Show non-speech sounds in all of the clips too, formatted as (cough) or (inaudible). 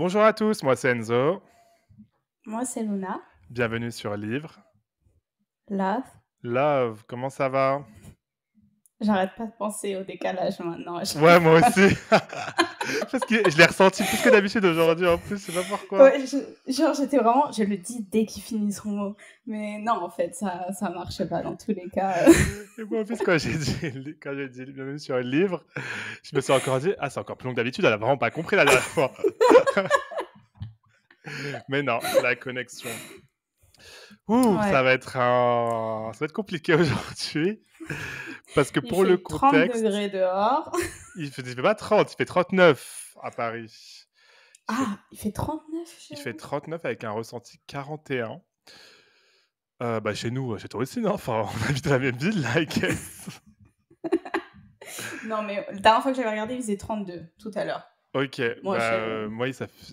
Bonjour à tous, moi c'est Enzo. Moi c'est Luna. Bienvenue sur Livre. Love. Love, comment ça va J'arrête pas de penser au décalage maintenant. Ouais, moi aussi. (laughs) Parce que je l'ai ressenti plus que d'habitude aujourd'hui en plus, je sais pas pourquoi. genre, j'étais vraiment, je le dis dès qu'ils mot. Mais non, en fait, ça, ça marche pas dans tous les cas. (laughs) Et moi, en plus, quand j'ai dit, quand j'ai dit bienvenue sur le livre, je me suis encore dit, ah, c'est encore plus long que d'habitude, elle a vraiment pas compris la dernière fois. (laughs) Mais non, la connexion. Ouh, ça va être un... ça va être compliqué aujourd'hui. Parce que pour le contexte. 30 degrés dehors. (laughs) il fait, pas 30, il fait 39 à Paris. ah, il fait 39 chez Il fait 39 avec un ressenti 41. Euh, bah, chez nous, chez toi aussi, non Enfin, on habite la même ville, là, I (laughs) non, mais la dernière fois que j'avais regardé, il faisait 32 tout à l'heure. Ok, moi, bah, euh,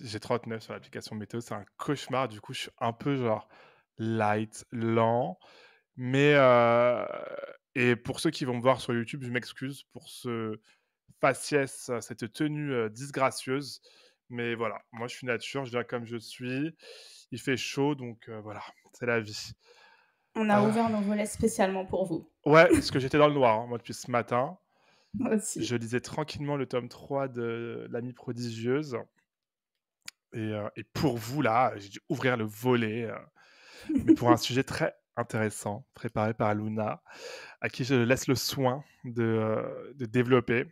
j'ai 39 sur l'application météo, c'est un cauchemar. Du coup, je suis un peu genre light, lent. Mais euh, et pour ceux qui vont me voir sur YouTube, je m'excuse pour ce faciès, euh, cette tenue euh, disgracieuse. Mais voilà, moi je suis nature, je viens comme je suis. Il fait chaud, donc euh, voilà, c'est la vie. On a ah. ouvert nos volets spécialement pour vous. Ouais, parce que j'étais dans le noir, hein, moi, depuis ce matin. (laughs) Moi aussi. Je lisais tranquillement le tome 3 de L'Ami prodigieuse. Et, et, pour vous, là, j'ai dû ouvrir le volet, mais pour un (laughs) sujet très intéressant, préparé par Luna à qui je laisse le soin euh, de, développer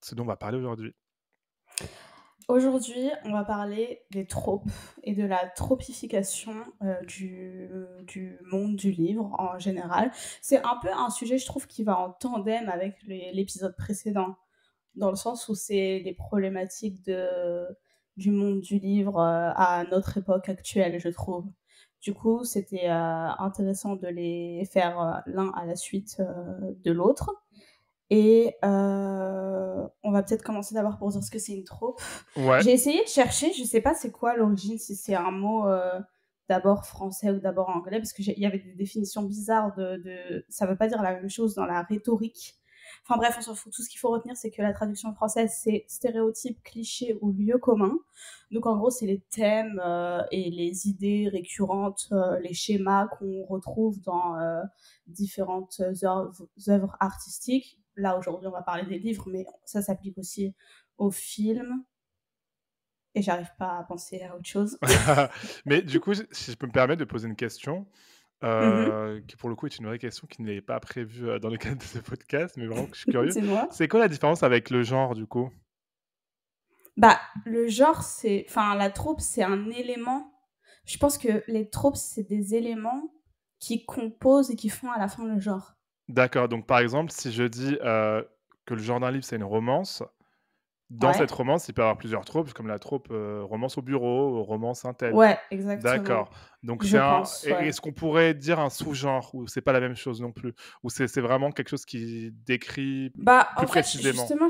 ce dont on va parler aujourd'hui. Aujourd'hui, on va parler des tropes et de la tropification euh, du, monde du livre en général. C'est un peu un sujet, je trouve, qui va en tandem avec l'épisode précédent, dans le sens où c'est les problématiques de, du monde du livre euh, à notre époque actuelle, je trouve. Du coup, c'était euh, intéressant de les faire euh, l'un à la suite euh, de l'autre. Et on va peut-être commencer d'abord pour dire ce que c'est une troupe. J'ai essayé de chercher, je sais pas c'est quoi l'origine, si c'est un mot d'abord français ou d'abord anglais, parce qu'il y avait des définitions bizarres de, de... Ça veut pas dire la même chose dans la rhétorique Enfin bref, Tout ce qu'il faut retenir, c'est que la traduction française, c'est stéréotypes, clichés ou lieux communs. Donc en gros, c'est les thèmes euh, et les idées récurrentes, euh, les schémas qu'on retrouve dans euh, différentes œuvres artistiques. Là, aujourd'hui, on va parler des livres, mais ça s'applique aussi aux films, et j'arrive pas à penser à autre chose. (laughs) Mais du coup, si je peux me permettre de poser une question, Mmh euh, qui pour le coup est une vraie question qui n'est pas prévue euh, dans le cadre de ce podcast, mais vraiment que je suis curieux. (laughs) c'est quoi la différence avec le genre du coup Bah, le genre, c'est. Enfin, la troupe, c'est un élément. Je pense que les troupes, c'est des éléments qui composent et qui font à la fin le genre. D'accord, donc par exemple, si je dis euh, que le genre d'un livre, c'est une romance, dans cette romance, il peut y avoir plusieurs tropes, comme la trope euh, romance au bureau, romance intègre. Ouais, exactement. D'accord. Donc, c'est un... est-ce qu'on pourrait dire un sous-genre ou c'est pas la même chose non plus Ou c'est vraiment quelque chose qui décrit bah, plus en fait, précisément Justement,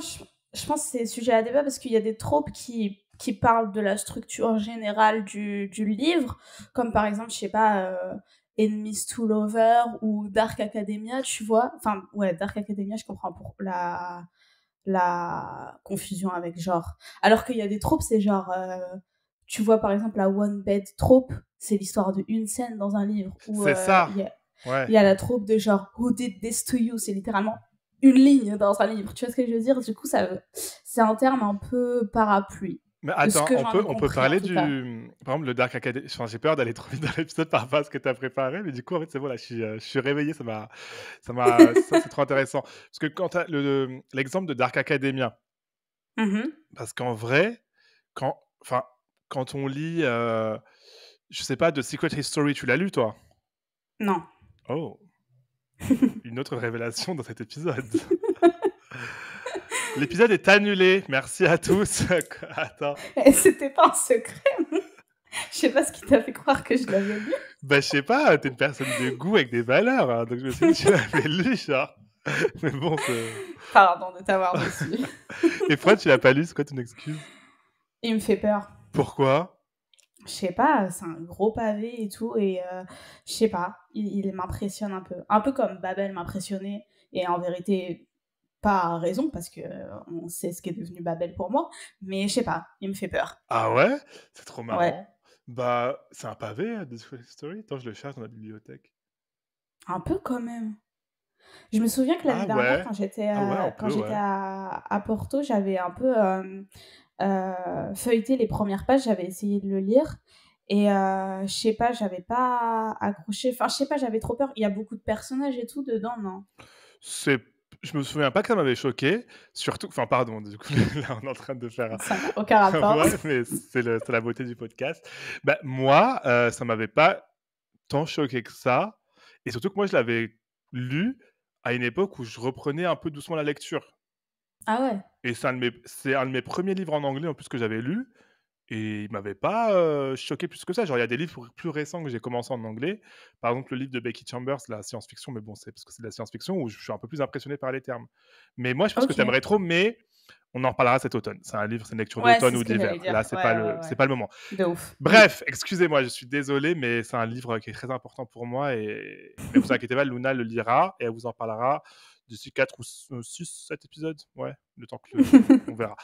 je, pense que c'est sujet à débat parce qu'il y a des tropes qui qui parlent de la structure générale du, du livre, comme par exemple, je sais pas, euh, Enemies to Lover ou Dark Academia, tu vois. Enfin, ouais, Dark Academia, je comprends pour la, la confusion avec genre. Alors qu'il y a des troupes c'est genre, euh, tu vois par exemple la One Bed trope, c'est l'histoire d'une scène dans un livre. c'est euh, ça. Il y, a la trope de genre, Who did this to you C'est littéralement une ligne dans un livre. Tu vois ce que je veux dire Du coup, ça, c'est un terme un peu parapluie. Mais attends, on peut, on peut parler du. Par exemple, le Dark Academy. Enfin, j'ai peur d'aller (laughs) trop vite dans l'épisode par rapport à ce que tu as préparé, mais du coup, en fait, c'est bon, euh, je suis, réveillé, ça m'a. (laughs) Ça c'est trop intéressant. Parce que quand le, l'exemple de Dark Academia, mmh parce qu'en vrai, quand, enfin, quand on lit, euh, je sais pas, de Secret History, tu l'as lu, toi Non. Oh (laughs) Une autre révélation dans cet épisode L'épisode est annulé. Merci à tous. (laughs) Attends. Eh, c'était pas un secret. Je sais pas ce qui t'a fait croire que je l'avais lu. Bah, je sais pas, t'es une personne de goût avec des valeurs, hein, donc je me suis dit que tu l'avais lu, genre. Mais bon, c'est. Pardon de t'avoir reçu. (laughs) Et Fred, tu l'as pas lu, c'est quoi ton excuse Il me fait peur. Pourquoi Je sais pas, c'est un gros pavé et tout, et euh, je sais pas, il, il m'impressionne un peu. Un peu comme Babel m'impressionnait, et en vérité, pas raison parce que euh, on sait ce qui est devenu Babel pour moi, mais je sais pas, il me fait peur. Ah ouais C'est trop marrant. Bah, c'est un pavé euh, de Story. Attends, je le cherche dans la bibliothèque. Un peu quand même. Je me souviens que la ah dernière, fois, quand j'étais ah à, Porto, j'avais un peu euh, feuilleté les premières pages, j'avais essayé de le lire. Et je sais pas, j'avais pas accroché. Enfin, je sais pas, j'avais trop peur. Il y a beaucoup de personnages et tout dedans, non C'est je me souviens pas que ça m'avait choqué, surtout, enfin pardon, du coup (laughs) là on est en train de faire ça, aucun (laughs) rapport, mais c'est la beauté du podcast. Bah, moi, euh, ça m'avait pas tant choqué que ça, et surtout que moi je l'avais lu à une époque où je reprenais un peu doucement la lecture. Ah ouais. Et c'est un de mes premiers livres en anglais en plus que j'avais lu, et il m'avait pas choqué plus que ça. Genre, il y a des livres plus récents que j'ai commencé en anglais. Par exemple, le livre de Becky Chambers, la science-fiction, mais bon, c'est parce que c'est de la science-fiction où je suis un peu plus impressionné par les termes. Mais moi, je pense que j'aimerais trop, mais on en reparlera cet automne. C'est un livre, c'est une lecture d'automne ou d'hiver. Là, c'est n'est pas, le le, pas le moment. Bref, excusez-moi, je suis désolé, mais c'est un livre qui est très important pour moi. Et ne vous inquiétez pas, Luna le lira et elle vous en parlera d'ici 4 ou 6, 7 euh, épisodes. Ouais, le temps que. (laughs) on verra.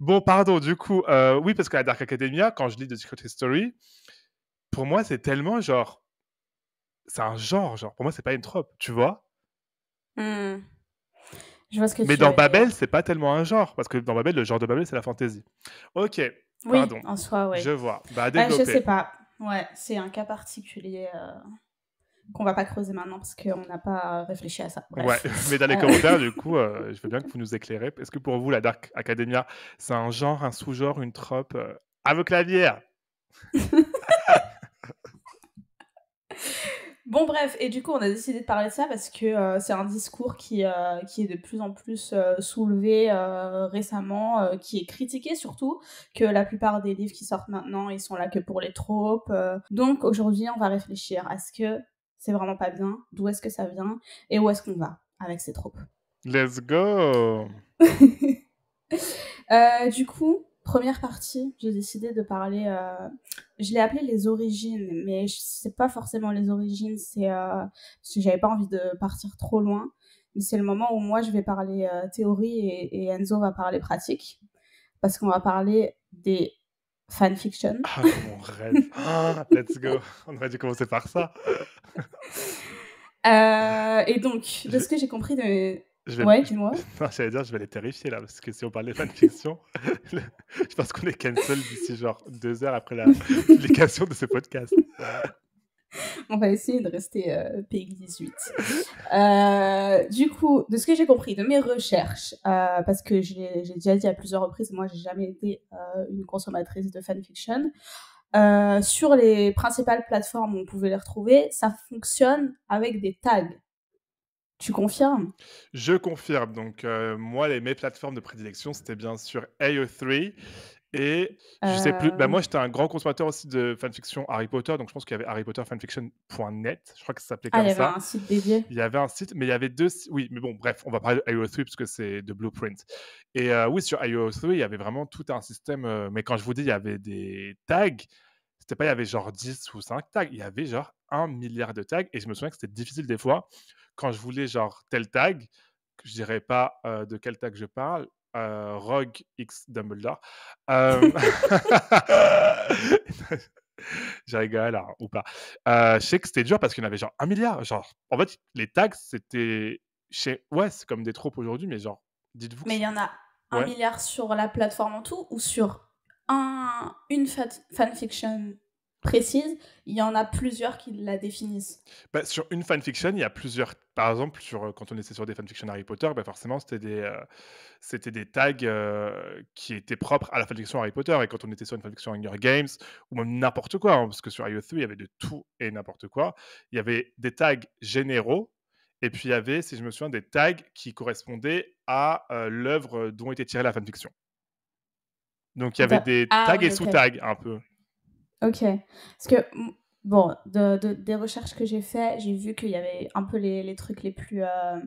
Bon, pardon, du coup, euh, oui, parce que la Dark Academia, quand je lis The Secret History, pour moi, c'est tellement genre. C'est un genre, genre. Pour moi, c'est pas une trope, tu vois. Hmm. Je vois ce que Mais dans Babel, c'est pas tellement un genre, parce que dans Babel, le genre de Babel, c'est la fantasy. Ok. Oui, en soi, oui. Je vois. Bah, bah je sais pas. Ouais, c'est un cas particulier. Euh qu'on va pas creuser maintenant parce qu'on n'a pas réfléchi à ça. Bref. Ouais, (laughs) mais dans les euh, commentaires, du coup, (laughs) euh, je veux bien que vous nous éclairez. Est-ce que pour vous, la Dark Academia, c'est un genre, un sous-genre, une trope avec la bière Bon bref, et du coup on a décidé de parler de ça parce que euh, c'est un discours qui, qui est de plus en plus soulevé récemment, qui est critiqué surtout, que la plupart des livres qui sortent maintenant, ils sont là que pour les tropes. donc aujourd'hui on va réfléchir à ce que c'est vraiment pas bien, d'où est-ce que ça vient et où est-ce qu'on va avec ces troupes Let's go (laughs) euh, Du coup, première partie, j'ai décidé de parler, euh, je l'ai appelé les origines, mais c'est pas forcément les origines, c'est euh, parce que j'avais pas envie de partir trop loin, mais c'est le moment où moi je vais parler théorie et Enzo va parler pratique, parce qu'on va parler des fanfiction. Ah, mon rêve. (laughs) Ah, let's go. On aurait dû commencer par ça. Euh, et donc, de ce que j'ai compris de. Je vais... Ouais, dis-moi. (laughs) Non, j'allais dire, je vais les terrifier là, parce que si on parlait de fanfiction, (laughs) je pense qu'on est cancel d'ici genre deux heures après la publication de ce podcast. (laughs) On va essayer de rester euh, PX18. Euh, du coup, de ce que j'ai compris, de mes recherches, euh, parce que j'ai déjà dit à plusieurs reprises, moi, j'ai jamais été euh, une consommatrice de fanfiction. sur les principales plateformes où on pouvait les retrouver, ça fonctionne avec des tags. Tu confirmes Je confirme. Donc, moi, les, mes plateformes de prédilection, c'était bien sûr AO3 et je sais plus, bah, moi j'étais un grand consommateur aussi de fanfiction Harry Potter, donc je pense qu'il y avait harrypotterfanfiction.net, je crois que ça s'appelait comme ah, ça. Il y avait un site dédié. Il y avait un site, mais il y avait deux oui, mais bon, bref, on va parler de IO3 parce que c'est de Blueprint. Et euh, oui, sur IO3, il y avait vraiment tout un système, euh, mais quand je vous dis, il y avait des tags, c'était pas, il y avait genre 10 ou 5 tags, il y avait genre un milliard de tags, et je me souviens que c'était difficile des fois, quand je voulais genre tel tag, que je dirais pas euh, de quel tag je parle, euh, Rogue X Dumbledore. Euh, (laughs) J'ai rigolé, là ou pas. Euh, je sais que c'était dur parce qu'il y en avait genre un milliard. Genre, en fait, les tags, c'était. Chez... Ouais, c'est comme des tropes aujourd'hui, mais genre, dites-vous. Mais il y en a un milliard sur la plateforme en tout ou sur un... une fanfiction précise, il y en a plusieurs qui la définissent. Bah, sur une fanfiction, il y a plusieurs. Par exemple, sur, euh, quand on était sur des fanfictions Harry Potter, bah forcément, c'était des, euh, c'était des tags euh, qui étaient propres à la fanfiction Harry Potter. Et quand on était sur une fanfiction Hunger Games, ou même n'importe quoi, hein, parce que sur IO3, il y avait de tout et n'importe quoi. Il y avait des tags généraux. Et puis il y avait, si je me souviens, des tags qui correspondaient à l'œuvre dont était tirée la fanfiction. Donc il y avait des ah, tags et sous-tags un peu. Ok. Parce que, bon, des recherches que j'ai faites, j'ai vu qu'il y avait un peu les, les trucs les plus euh,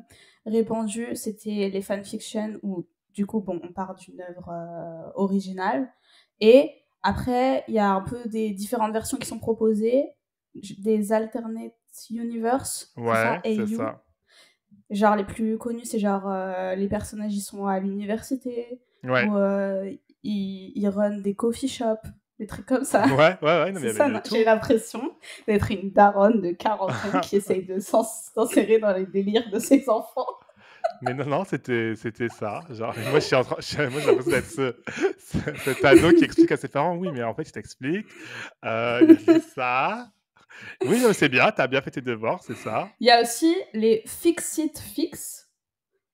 répandus, c'était les fanfictions où, du coup, bon, on part d'une œuvre euh, originale. Et après, il y a un peu des différentes versions qui sont proposées, des alternate universe. Ouais, c'est ça. Genre, les plus connus, c'est genre euh, les personnages, ils sont à l'université. Ou ils, ils run des coffee shops des trucs comme ça. Ouais, ouais, ouais. j'ai l'impression d'être une daronne de 40 ans (laughs) qui essaye de s'insérer dans les délires de ses enfants. Mais non, non, c'était, c'était ça. Genre, moi, je suis en train, moi, j'ai l'impression d'être cet ado qui explique à ses parents, oui, mais en fait, je t'explique. Euh, ça. Oui, c'est bien, t'as bien fait tes devoirs, c'est ça. Il y a aussi les fix-it fix.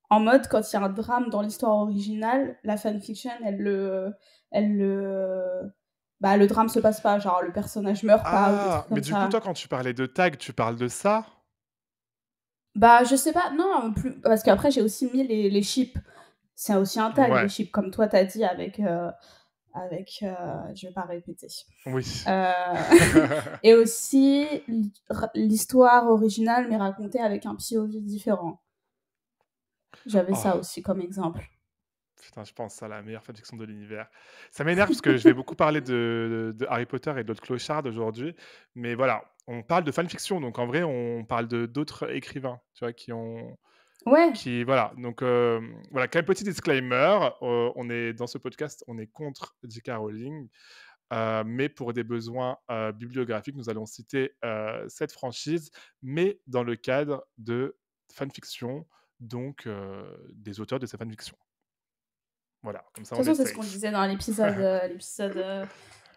En mode, quand il y a un drame dans l'histoire originale, la fanfiction, elle le, elle le, bah, le drame se passe pas, genre le personnage meurt pas. Ah, mais du coup, toi, quand tu parlais de tag, tu parles de ça Bah, je sais pas, non, plus... parce qu'après, j'ai aussi mis les, chips. C'est aussi un tag, les chips, comme toi, t'as dit avec. Euh, avec euh, je vais pas répéter. Oui. Euh, (laughs) et aussi l'histoire originale, mais racontée avec un POV différent. J'avais oh. ça aussi comme exemple. Putain, je pense à la meilleure fanfiction de l'univers. Ça m'énerve parce que je vais beaucoup parler de, Harry Potter et de l'autre clochard aujourd'hui. Mais voilà, on parle de fanfiction. Donc en vrai, on parle de d'autres écrivains tu vois, qui ont. Ouais. Qui, voilà. Donc euh, voilà, quand petit disclaimer. Euh, on est dans ce podcast, on est contre J.K. Rowling. Euh, mais pour des besoins bibliographiques, nous allons citer cette franchise, mais dans le cadre de fanfiction, donc des auteurs de ces fanfiction. Voilà, De toute façon, c'est ce qu'on disait dans l'épisode euh, (laughs) euh,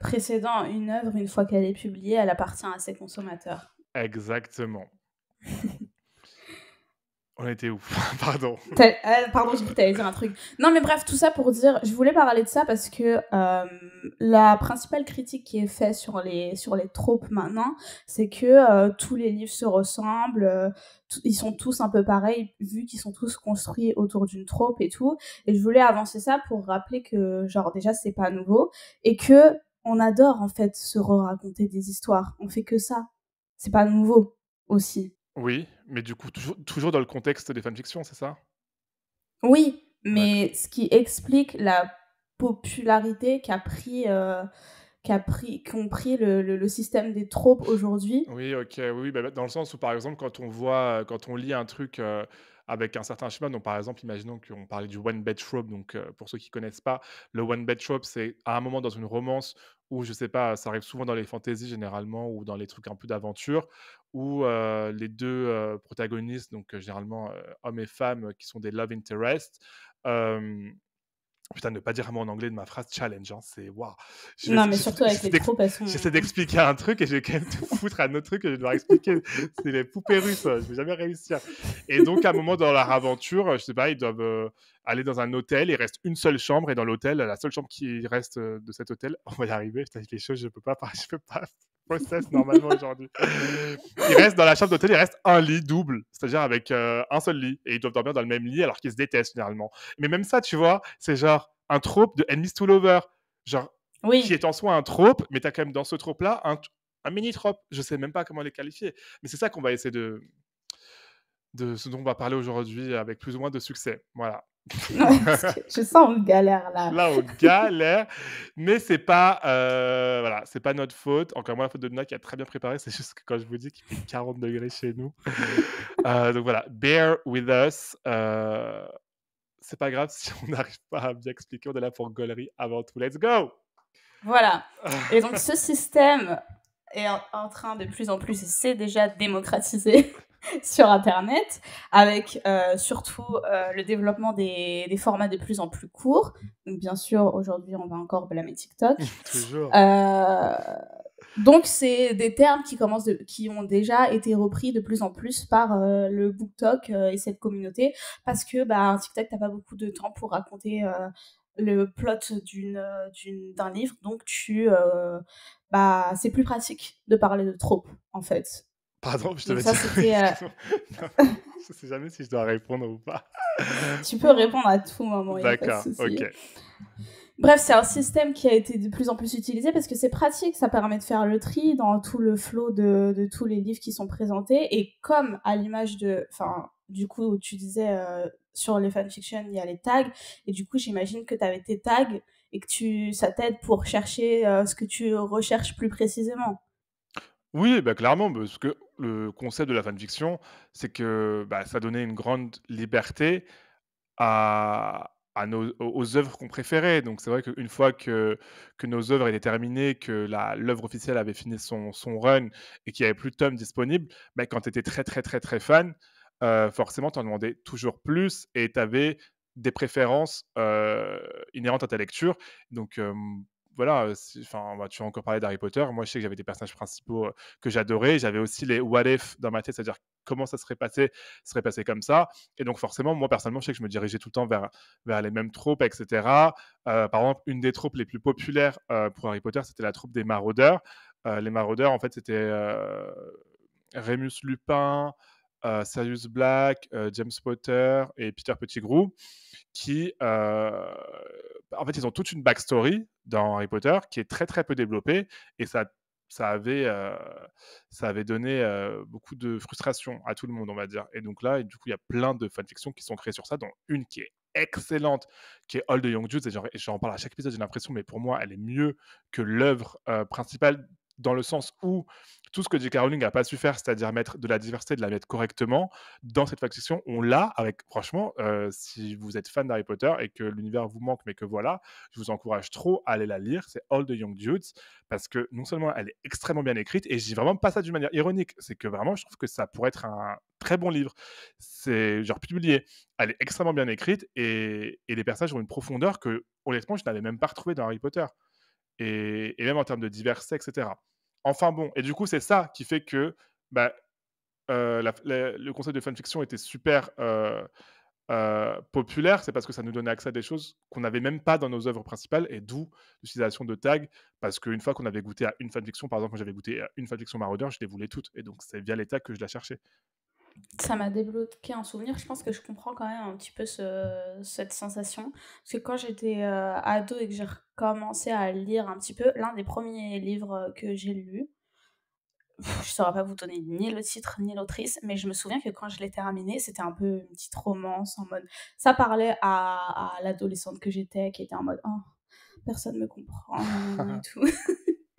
précédent. Une œuvre, une fois qu'elle est publiée, elle appartient à ses consommateurs. Exactement. On était où (laughs) Pardon. Euh, pardon, j'ai dit dire un truc. Non, mais bref, tout ça pour dire, je voulais parler de ça parce que euh, la principale critique qui est faite sur les, sur les tropes maintenant, c'est que euh, tous les livres se ressemblent, ils sont tous un peu pareils, vu qu'ils sont tous construits autour d'une trope et tout. Et je voulais avancer ça pour rappeler que, genre, déjà, c'est pas nouveau et que on adore, en fait, se raconter des histoires. On fait que ça. C'est pas nouveau aussi. Oui, mais du coup, toujours, dans le contexte des fanfictions, c'est ça Oui, mais ce qui explique la popularité qu'a pris, euh, qu'a pris, le, le, système des tropes aujourd'hui. Oui, ok, oui, bah, bah, dans le sens où par exemple, quand on voit, euh, quand on lit un truc. Euh, avec un certain schéma. Donc, par exemple, imaginons qu'on parlait du one-bed trope. Donc, pour ceux qui connaissent pas, le one-bed trope, c'est à un moment dans une romance ou je sais pas, ça arrive souvent dans les fantaisies généralement, ou dans les trucs un peu d'aventure, où les deux protagonistes, donc généralement hommes et femmes, qui sont des love interests, Putain, ne pas dire un mot en anglais de ma phrase challenge, hein, c'est waouh. Non, mais surtout avec les trop hein. J'essaie d'expliquer un truc et je vais quand même tout foutre un autre truc que je vais devoir expliquer. c'est les poupées russes, je vais jamais réussir. Et donc, à un moment dans leur aventure, je sais pas, ils doivent euh, aller dans un hôtel, il reste une seule chambre et dans l'hôtel, la seule chambre qui reste euh, de cet hôtel, on va y arriver, putain, les choses, je peux pas, je peux pas process normalement aujourd'hui. Ils restent dans la chambre d'hôtel, il reste un lit double, c'est-à-dire avec euh, un seul lit, et ils doivent dormir dans le même lit alors qu'ils se détestent finalement. Mais même ça, tu vois, c'est genre un trope de Enemies to lovers, genre oui. qui est en soi un trope, mais tu as quand même dans ce trope-là un, un mini-trope. Je sais même pas comment les qualifier, mais c'est ça qu'on va essayer de, de ce dont on va parler aujourd'hui avec plus ou moins de succès. Voilà. (laughs) je sens une galère là. Là, on galère, mais c'est pas, euh, voilà, c'est pas notre faute. Encore moins la faute de Luna qui a très bien préparé. C'est juste que quand je vous dis qu'il fait 40 degrés chez nous, (laughs) euh, donc voilà, bear with us. Euh, c'est pas grave si on n'arrive pas à bien expliquer. On est là pour gaulerie avant tout. Let's go. Voilà. (laughs) Et donc ce système est en, en train de plus en plus, c'est déjà démocratisé. (laughs) sur Internet, avec euh, surtout euh, le développement des, formats de plus en plus courts. Donc, bien sûr, aujourd'hui, on va encore blâmer TikTok. (laughs) Toujours. Euh, donc, c'est des termes qui, commencent qui ont déjà été repris de plus en plus par le BookTok et cette communauté, parce que bah, TikTok, t'as pas beaucoup de temps pour raconter le plot d'une d'un livre donc tu bah c'est plus pratique de parler de trop, en fait je te euh, (laughs) sais jamais si je dois répondre ou pas. tu peux répondre à tout moment. D'accord, ok. Bref, c'est un système qui a été de plus en plus utilisé parce que c'est pratique, ça permet de faire le tri dans tout le flot de, tous les livres qui sont présentés. Et comme à l'image de, enfin, du coup, tu disais euh, sur les fanfictions, il y a les tags. Et du coup, j'imagine que tu avais tes tags et que tu, ça t'aide pour chercher euh, ce que tu recherches plus précisément. Oui, bah clairement, parce que le concept de la fanfiction, c'est que bah, ça donnait une grande liberté à, nos, aux œuvres qu'on préférait. Donc c'est vrai qu'une fois que, que nos œuvres étaient terminées, que l'œuvre officielle avait fini son, son run et qu'il n'y avait plus de tomes disponibles, bah, quand tu étais très très très très fan, euh, forcément tu en demandais toujours plus et tu avais des préférences euh, inhérentes à ta lecture. Donc euh, voilà, enfin, tu as encore parlé d'Harry Potter. Moi, je sais que j'avais des personnages principaux que j'adorais. J'avais aussi les what if dans ma tête, c'est-à-dire comment ça serait passé, serait passé comme ça. Et donc, forcément, moi, personnellement, je sais que je me dirigeais tout le temps vers, les mêmes troupes, etc. par exemple, une des troupes les plus populaires pour Harry Potter, c'était la troupe des maraudeurs. les maraudeurs, en fait, c'était Remus Lupin, euh, Sirius Black, James Potter et Peter Pettigrew, qui, en fait, ils ont toute une backstory dans Harry Potter qui est très très peu développé et ça ça avait, euh, ça avait donné euh, beaucoup de frustration à tout le monde, on va dire. Et donc là, et du coup, il y a plein de fanfictions qui sont créées sur ça, dont une qui est excellente, qui est All the Young Jews, et j'en parle à chaque épisode, j'ai l'impression, mais pour moi, elle est mieux que l'œuvre euh, principale dans le sens où tout ce que J.K. Rowling n'a pas su faire, c'est-à-dire mettre de la diversité, de la mettre correctement, dans cette fiction, on l'a avec, franchement, euh, si vous êtes fan d'Harry Potter et que l'univers vous manque, mais que voilà, je vous encourage trop à aller la lire, c'est All the Young Dudes, parce que non seulement elle est extrêmement bien écrite, et je dis vraiment pas ça d'une manière ironique, c'est que vraiment, je trouve que ça pourrait être un très bon livre. C'est genre publié, elle est extrêmement bien écrite, et, et les personnages ont une profondeur que, honnêtement, je n'avais même pas retrouvée dans Harry Potter et, même en termes de diversité, etc. Enfin bon, et du coup, c'est ça qui fait que bah, euh, le concept de fanfiction était super euh, euh, populaire, c'est parce que ça nous donnait accès à des choses qu'on n'avait même pas dans nos œuvres principales, et d'où l'utilisation de tags, parce qu'une fois qu'on avait goûté à une fanfiction, par exemple, quand j'avais goûté à une fanfiction Marauder, je les voulais toutes, et donc c'est via les que je la cherchais ça m'a débloqué un souvenir. Je pense que je comprends quand même un petit peu cette sensation. Parce que quand j'étais euh, ado et que j'ai recommencé à lire un petit peu, l'un des premiers livres que j'ai lu, je ne saurais pas vous donner ni le titre ni l'autrice, mais je me souviens que quand je l'ai terminé, c'était un peu une petite romance en mode. Ça parlait à, l'adolescente que j'étais qui était en mode. Oh, personne me comprend et (laughs) tout.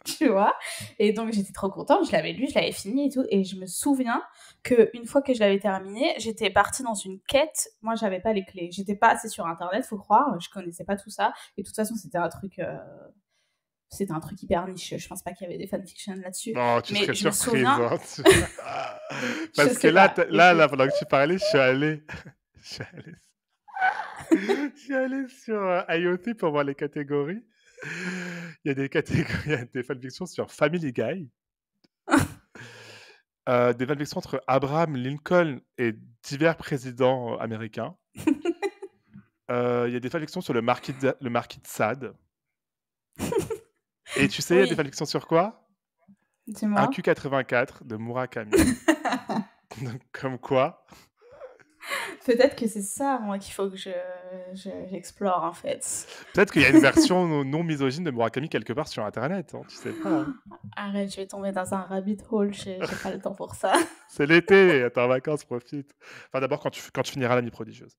(laughs) tu vois. Et donc j'étais trop contente, je l'avais lu, je l'avais fini et tout. Et je me souviens que une fois que je l'avais terminé, j'étais partie dans une quête. Moi, j'avais pas les clés. J'étais pas assez sur Internet, faut croire. Je connaissais pas tout ça. Et de toute façon, c'était un truc. Euh, c'était un truc hyper niche. Je pense pas qu'il y avait des fanfictions là-dessus. Non, tu Mais serais surprise. Hein. (laughs) Ah. Parce que là, là, pendant que tu parlais, je suis allée. (laughs) je suis allée... je suis allée sur euh, IoT pour voir les catégories. (laughs) il y a des catégories, de fanfictions sur Family Guy. (laughs) euh, des fanfictions entre Abraham Lincoln et divers présidents euh, américains. (laughs) Euh, il y a des fanfictions sur le marquis le marquis de Sade. et tu sais, il y a des fanfictions sur quoi Un Q84 de Murakami. Donc, comme quoi, Peut-être que c'est ça, qu'il faut que j'explore, je, en fait. Peut-être qu'il y a une (laughs) version non, misogyne de Murakami quelque part sur Internet, hein, tu sais pas. Hein. (gasps) Arrête, je vais tomber dans un rabbit hole, j'ai pas le temps pour ça. (laughs) c'est l'été, t'es en vacances, profite. Enfin, d'abord, quand tu, quand tu finiras nuit prodigieuse.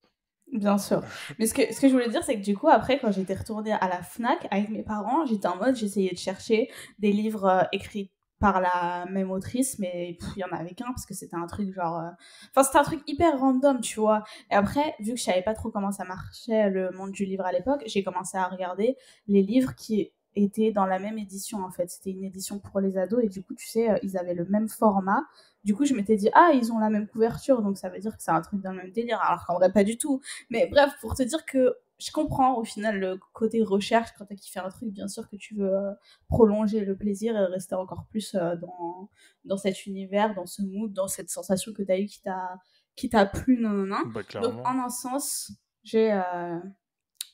Bien sûr. Mais ce que, ce que je voulais dire, c'est que du coup, après, quand j'étais retournée à la FNAC avec mes parents, j'étais en mode, j'essayais de chercher des livres euh, écrits par la même autrice, mais il y en avait qu'un parce que c'était un truc genre. Euh, enfin, c'était un truc hyper random, tu vois. Et après, vu que je savais pas trop comment ça marchait le monde du livre à l'époque, j'ai commencé à regarder les livres qui étaient dans la même édition en fait. C'était une édition pour les ados et du coup, tu sais, euh, ils avaient le même format. Du coup, je m'étais dit, ah, ils ont la même couverture, donc ça veut dire que c'est un truc dans le même délire, alors qu'en vrai, pas du tout. Mais bref, pour te dire que je comprends au final le côté recherche quand as kiffé un truc, bien sûr que tu veux euh, prolonger le plaisir et rester encore plus euh, dans, dans cet univers, dans ce mood, dans cette sensation que t'as eu qui t'a qui t'a plu, non, non, bah, Donc en un sens, j'ai euh,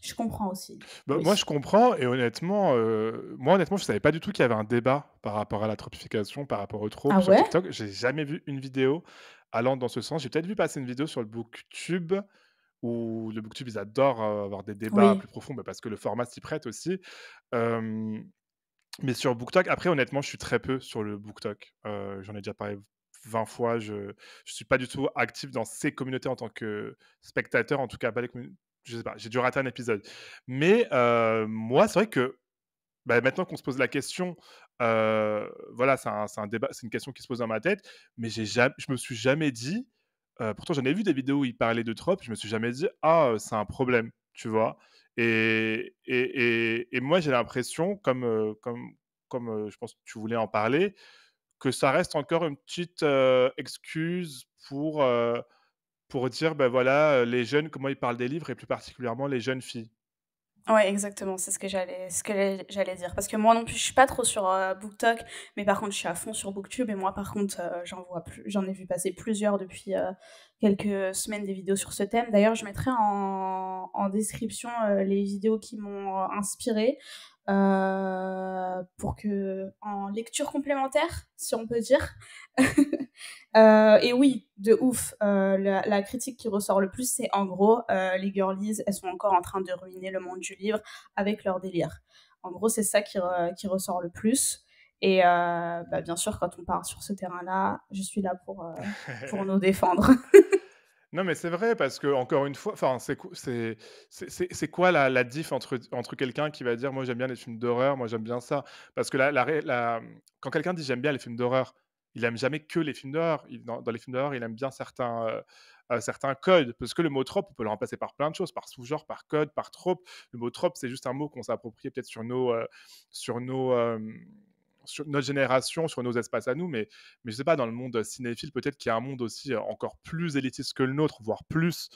je comprends aussi. Bah, moi, je comprends et honnêtement, moi honnêtement, je savais pas du tout qu'il y avait un débat par rapport à la tropification, par rapport au trop ah sur TikTok. J'ai jamais vu une vidéo allant dans ce sens. J'ai peut-être vu passer une vidéo sur le booktube où le booktube, ils adorent avoir des débats plus profonds, parce que le format s'y prête aussi. mais sur BookTok, après, honnêtement, je suis très peu sur le BookTok. J'en ai déjà parlé 20 fois. Je ne suis pas du tout actif dans ces communautés en tant que spectateur, en tout cas, pas les Je sais pas, j'ai dû rater un épisode. Mais moi, c'est vrai que bah, maintenant qu'on se pose la question, voilà, c'est un, débat, c'est une question qui se pose dans ma tête, mais j'ai je me suis jamais dit, pourtant, j'en ai vu des vidéos où il parlaient de trop, je me suis jamais dit, ah, c'est un problème, tu vois. Et, et, et, moi, j'ai l'impression, comme, comme, comme je pense que tu voulais en parler, que ça reste encore une petite excuse pour, pour dire, ben voilà, les jeunes, comment ils parlent des livres, et plus particulièrement les jeunes filles, oui, exactement, c'est ce que j'allais ce que j'allais dire parce que moi non plus je suis pas trop sur euh, BookTok mais par contre je suis à fond sur BookTube et moi par contre euh, j'en vois plus j'en ai vu passer plusieurs depuis euh, quelques euh, semaines des vidéos sur ce thème. D'ailleurs, je mettrai en, description euh, les vidéos qui m'ont euh, inspiré pour que en lecture complémentaire, si on peut dire. (laughs) et oui, de ouf, la, critique qui ressort le plus, c'est en gros, les girlies, elles sont encore en train de ruiner le monde du livre avec leur délire. En gros, c'est ça qui, qui ressort le plus. Et euh, bah, bien sûr, quand on part sur ce terrain-là, je suis là pour, euh, (laughs) pour nous défendre. (laughs) Non, mais c'est vrai, parce que, encore une fois, c'est quoi la, la, diff entre, entre quelqu'un qui va dire Moi, j'aime bien les films d'horreur, moi, j'aime bien ça Parce que la, quand quelqu'un dit J'aime bien les films d'horreur, il n'aime jamais que les films d'horreur. Dans, les films d'horreur, il aime bien certains, euh, certains codes. Parce que le mot trope, on peut le remplacer par plein de choses, par sous-genre, par code, par trope. Le mot trope, c'est juste un mot qu'on s'est approprié peut-être sur nos. sur nos sur notre génération, sur nos espaces à nous, mais, mais je sais pas, dans le monde cinéphile, peut-être qu'il y a un monde aussi euh, encore plus élitiste que le nôtre, voire plus.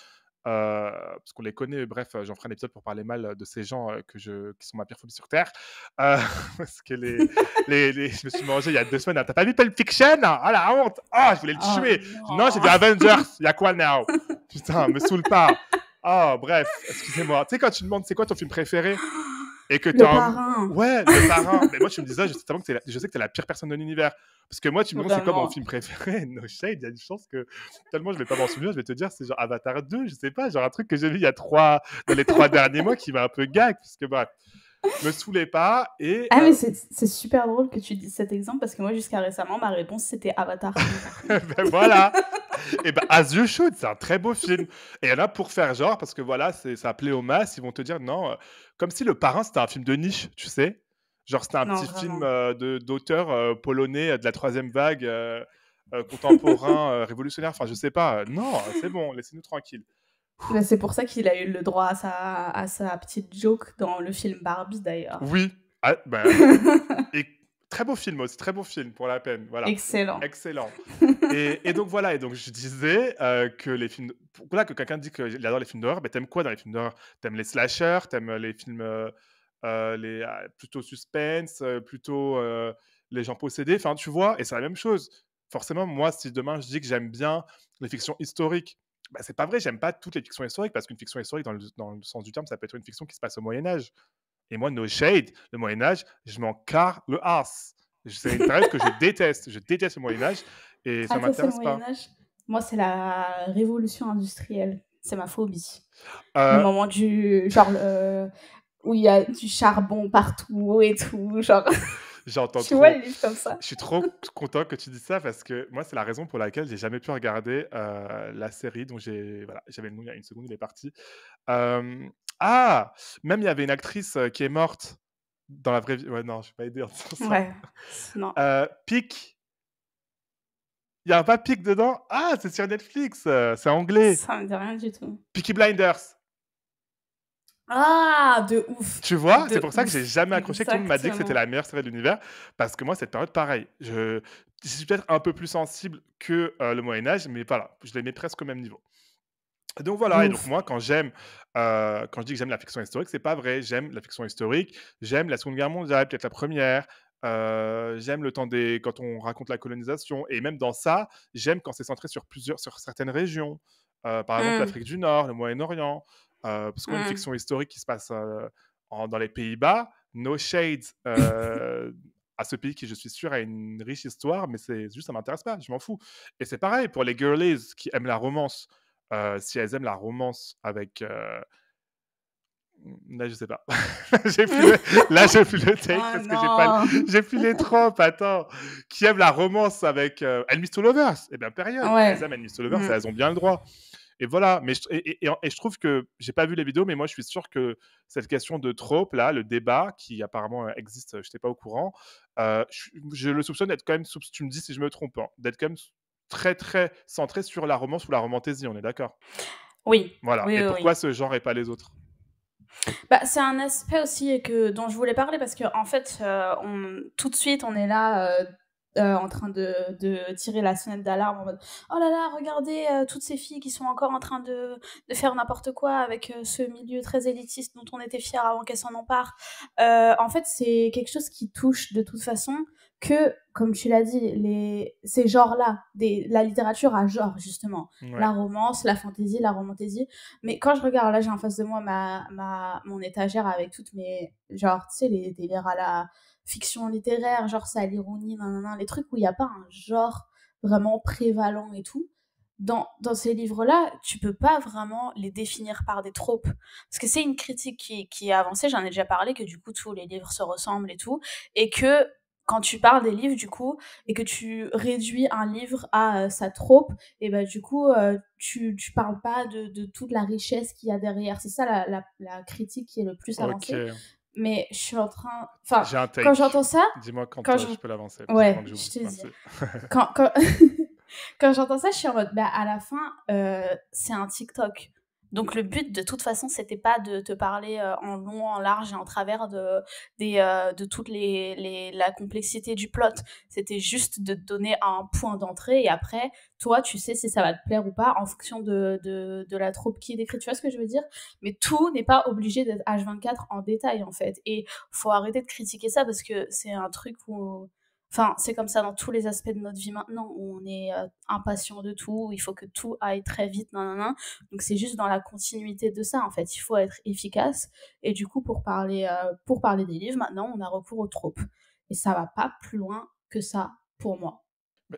Euh, parce qu'on les connaît, bref, j'en ferai un épisode pour parler mal de ces gens euh, que je, qui sont ma pire phobie sur Terre. (laughs) parce que les, les, je me suis mangé il y a deux semaines. Hein. T'as pas vu Pulp Fiction Ah la honte Ah, je voulais le oh tuer Non, j'ai vu Avengers Il y a quoi now Putain, me saoule pas (laughs) oh, bref, excusez-moi. Tu sais, quand tu demandes c'est quoi ton film préféré et que le parrain. Ouais, le parrain. (laughs) mais moi, je me disais, je sais, que es la... je sais que t'es la pire personne de l'univers. Parce que moi, tu me demandes, c'est quoi mon film préféré (laughs) No Shade, il y a une chance que tellement je vais pas m'en souvenir, je vais te dire, c'est genre Avatar 2, je sais pas, genre un truc que j'ai vu il y a trois, dans les trois derniers mois qui m'a un peu gag, parce que je me saoulais pas et ah mais euh c'est super drôle que tu dises cet exemple parce que moi jusqu'à récemment ma réponse c'était Avatar (laughs) ben voilà et eh ben, As You Shoot c'est un très beau film. Et là, pour faire genre, parce que voilà, ça plaît aux masses, ils vont te dire non, euh, comme si Le Parrain, c'était un film de niche, tu sais. Genre, c'était un petit film euh, d'auteur euh, polonais de la troisième vague, contemporain, révolutionnaire, enfin, je sais pas. Non, c'est bon, laissez-nous tranquille. C'est pour ça qu'il a eu le droit à sa, petite joke dans le film Barbie, d'ailleurs. Oui. Ah, ben, (laughs) et très beau film aussi, très beau film pour la peine. Voilà. Excellent. Excellent. (laughs) et, donc voilà, et donc je disais euh, que les films. Pourquoi que quelqu'un dit qu'il adore les films d'horreur tu ben, T'aimes quoi dans les films d'horreur T'aimes les slashers T'aimes les films euh, euh, ah, plutôt suspense Plutôt les gens possédés Enfin, tu vois, et c'est la même chose. Forcément, moi, si demain je dis que j'aime bien les fictions historiques, ben, c'est pas vrai, j'aime pas toutes les fictions historiques, parce qu'une fiction historique, dans le, dans le, sens du terme, ça peut être une fiction qui se passe au Moyen-Âge. Et moi, No Shade, le Moyen-Âge, je m'en carre le Ars. C'est une période que je déteste. Je déteste le Moyen-Âge. Ah, ça Moi, c'est la révolution industrielle. C'est ma phobie. Euh, le moment du. Genre, où il y a du charbon partout et tout. Genre. (laughs) J'entends comme ça. Je suis trop content que tu dises ça parce que moi, c'est la raison pour laquelle j'ai jamais pu regarder euh, la série. dont j'ai, voilà, j'avais le nom il y a une seconde, il est parti. Euh, ah Même il y avait une actrice qui est morte dans la vraie vie. Ouais, non, je vais pas aider en ce ça. Ouais. Pic il y a un papic dedans. Ah, c'est sur Netflix. Euh, c'est anglais. Ça ne dit rien du tout. Peaky Blinders. Ah, de ouf. Tu vois, c'est pour ça que j'ai jamais accroché. Tout le monde m'a dit que c'était la meilleure série de l'univers parce que moi, cette période, pareil. Je, suis peut-être un peu plus sensible que euh, le Moyen Âge, mais voilà, je les mets presque au même niveau. Donc voilà, et donc moi, quand j'aime, euh, quand je dis que j'aime la fiction historique, c'est pas vrai. J'aime la fiction historique, j'aime la Seconde Guerre mondiale, peut-être la première, j'aime le temps des quand on raconte la colonisation et même dans ça j'aime quand c'est centré sur plusieurs sur certaines régions par exemple mmh. l'Afrique du Nord le Moyen-Orient parce qu'on a une mmh. fiction historique qui se passe dans les Pays-Bas no Shades, (laughs) à ce pays qui je suis sûr a une riche histoire mais c'est juste ça m'intéresse pas je m'en fous et c'est pareil pour les girlies qui aiment la romance si elles aiment la romance avec Là, je sais pas. (laughs) j'ai plus Là, j'ai plus le take ah parce que j'ai, pas... j'ai plus les tropes. Attends. Qui aime la romance avec elle euh, Elmis Lovers Eh bien, période. Elles aiment Elmis Lovers, mm. elles ont bien le droit. Et voilà. Mais Et, je trouve que j'ai pas vu les vidéos, mais moi, je suis sûr que cette question de tropes là, le débat qui apparemment euh, existe, euh, je n'étais pas au courant, je, le soupçonne d'être quand même, tu me dis si je me trompe, hein, d'être quand même très, très centré sur la romance ou la romantaisie, on est d'accord Oui. Voilà. et pourquoi ce genre et pas les autres bah, c'est un aspect aussi que, dont je voulais parler parce que en fait, euh, tout de suite, on est là euh, euh, en train de, tirer la sonnette d'alarme en mode Oh là là, regardez toutes ces filles qui sont encore en train de, faire n'importe quoi avec ce milieu très élitiste dont on était fier avant qu'elles s'en emparent. en fait, c'est quelque chose qui touche de toute façon que, comme tu l'as dit, les, ces genres-là, des la littérature à genre, justement. La romance, la fantaisie, la romantaisie. Mais quand je regarde, là, j'ai en face de moi ma, ma, mon étagère avec toutes mes, genre, tu sais, les délires à la fiction littéraire, genre, ça, l'ironie, nanana, les trucs où il n'y a pas un genre vraiment prévalent et tout. Dans, dans ces livres-là, tu peux pas vraiment les définir par des tropes. Parce que c'est une critique qui, qui est avancée, j'en ai déjà parlé, que du coup tous les livres se ressemblent et tout, et que quand tu parles des livres, du coup, et que tu réduis un livre à euh, sa trope, et ben du coup, euh, tu, tu parles pas de, de toute la richesse qu'il y a derrière. C'est ça la, la, la, critique qui est le plus avancée. Mais je suis en train. Enfin, un quand j'entends ça. Dis-moi quand, je... peux l'avancer. Ouais, je, te dis. quand, quand... (laughs) (laughs) quand j'entends ça, je suis en mode, bah, à la fin, euh, c'est un TikTok. Donc le but de toute façon, c'était pas de te parler euh, en long, en large et en travers de, des, euh, de toute les, la complexité du plot. C'était juste de te donner un point d'entrée et après, toi, tu sais si ça va te plaire ou pas en fonction de, de, de la troupe qui est décrite. Tu vois ce que je veux dire Mais tout n'est pas obligé d'être H24 en détail en fait. Et faut arrêter de critiquer ça parce que c'est un truc où Enfin, c'est comme ça dans tous les aspects de notre vie maintenant, où on est euh, impatient de tout, où il faut que tout aille très vite, nan, Donc c'est juste dans la continuité de ça, en fait. Il faut être efficace. Et du coup, pour parler, euh, pour parler des livres, maintenant, on a recours aux tropes. Et ça va pas plus loin que ça, pour moi.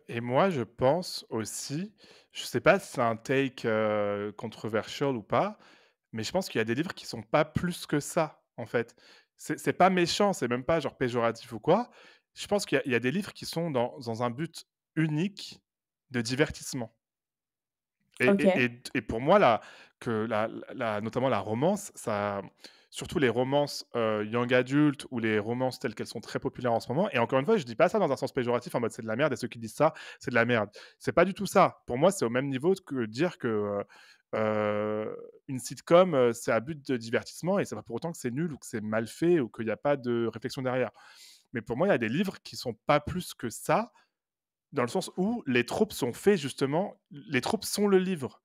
Et moi, je pense aussi, je sais pas si c'est un take euh, controversial ou pas, mais je pense qu'il y a des livres qui sont pas plus que ça, en fait. C'est pas méchant, c'est même pas genre péjoratif ou quoi je pense qu'il y, a des livres qui sont dans, dans un but unique de divertissement. Et, pour moi, la, que la, notamment la romance, ça, surtout les romances euh, young adult ou les romances telles qu'elles sont très populaires en ce moment. Et encore une fois, je dis pas ça dans un sens péjoratif en mode c'est de la merde et ceux qui disent ça, c'est de la merde. C'est pas du tout ça. Pour moi, c'est au même niveau que dire que euh, euh, une sitcom, c'est à but de divertissement et c'est pas pour autant que c'est nul ou que c'est mal fait ou qu'il n'y a pas de réflexion derrière. Mais pour moi, il y a des livres qui sont pas plus que ça, dans le sens où les tropes sont faits justement, les tropes sont le livre.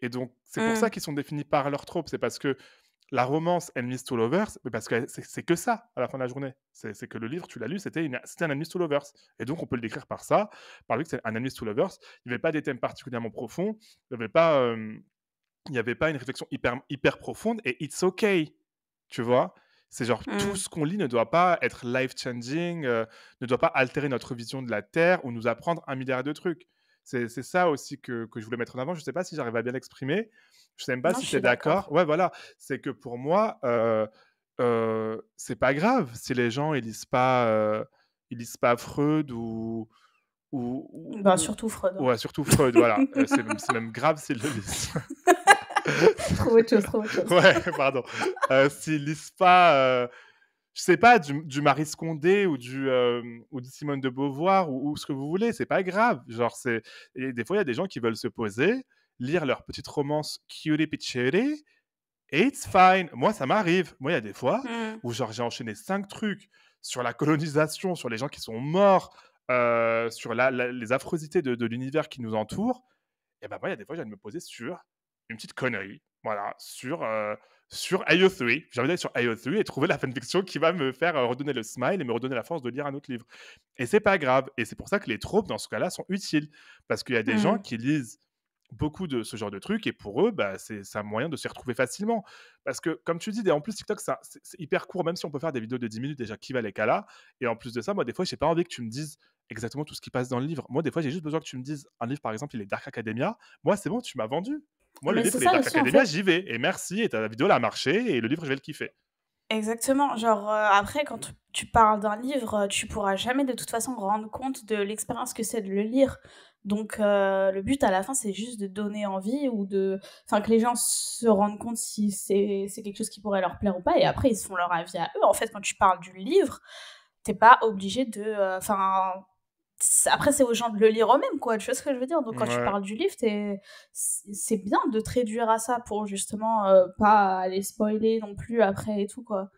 Et donc, c'est pour ça mmh. qu'ils sont définis par leurs tropes. C'est parce que la romance Enemies to Lovers, parce que c'est que ça à la fin de la journée. C'est que le livre, tu l'as lu, c'était un Enemies to Lovers. Et donc, on peut le décrire par ça, par le fait que c'est un Enemies to Lovers. Il n'y avait pas des thèmes particulièrement profonds, il n'y avait, pas, euh, avait pas une réflexion hyper, hyper profonde, et it's okay, tu vois. C'est genre tout mmh. ce qu'on lit ne doit pas être life-changing, euh, ne doit pas altérer notre vision de la Terre ou nous apprendre un milliard de trucs. C'est ça aussi que, que, je voulais mettre en avant. Je ne sais pas si j'arrive à bien l'exprimer. Je ne sais même pas si tu d'accord. Ouais, voilà. C'est que pour moi, euh, euh, c'est pas grave si les gens ils lisent pas, euh, ils lisent pas Freud ou, ou, bah, surtout Freud. Hein. Ouais, surtout Freud, voilà. Euh, (laughs) c'est même grave s'ils le lisent. (laughs) (laughs) trouver autre chose, chose. ouais, pardon. Euh, S'ils lisent pas, euh, je sais pas, du, du Marie Scondé ou du euh, ou du Simone de Beauvoir ou, ce que vous voulez, c'est pas grave. Genre c'est, des fois il y a des gens qui veulent se poser, lire leur petite romance cutie pichere. Et it's fine. Moi, ça m'arrive. Moi, il y a des fois hmm. où genre j'ai enchaîné cinq trucs sur la colonisation, sur les gens qui sont morts, sur les affreusités de, l'univers qui nous entoure, et ben moi, il y a des fois, je viens de me poser sur une petite connerie, voilà, sur, euh, sur IO3. J'ai envie d'aller sur IO3 et trouver la fanfiction qui va me faire euh, redonner le smile et me redonner la force de lire un autre livre. Et c'est pas grave. Et c'est pour ça que les tropes, dans ce cas-là, sont utiles. Parce qu'il y a des gens mmh. qui lisent beaucoup de ce genre de trucs et pour eux, bah, c'est un moyen de s'y retrouver facilement. Parce que, comme tu dis, en plus, TikTok, c'est hyper court, même si on peut faire des vidéos de 10 minutes déjà qui va les cas là. Et en plus de ça, moi, des fois, je j'ai pas envie que tu me dises exactement tout ce qui passe dans le livre. Moi, des fois, j'ai juste besoin que tu me dises un livre, par exemple, il est Dark Academia. Moi, c'est bon, tu m'as vendu. Moi, le livre, j'y vais. Et merci, et ta vidéo, a marché, et le livre, je vais le kiffer. Exactement. Genre, euh, après, quand tu, parles d'un livre, euh, tu pourras jamais de toute façon rendre compte de l'expérience que c'est de le lire. Donc, euh, le but à la fin, c'est juste de donner envie ou de. Enfin, que les gens se rendent compte si c'est, quelque chose qui pourrait leur plaire ou pas. Et après, ils se font leur avis à eux. En fait, quand tu parles du livre, t'es pas obligé de. Enfin après c'est aux gens de le lire eux-mêmes quoi tu vois ce que je veux dire donc quand tu parles du livre c'est bien de te réduire à ça pour justement euh, pas aller spoiler non plus après et tout quoi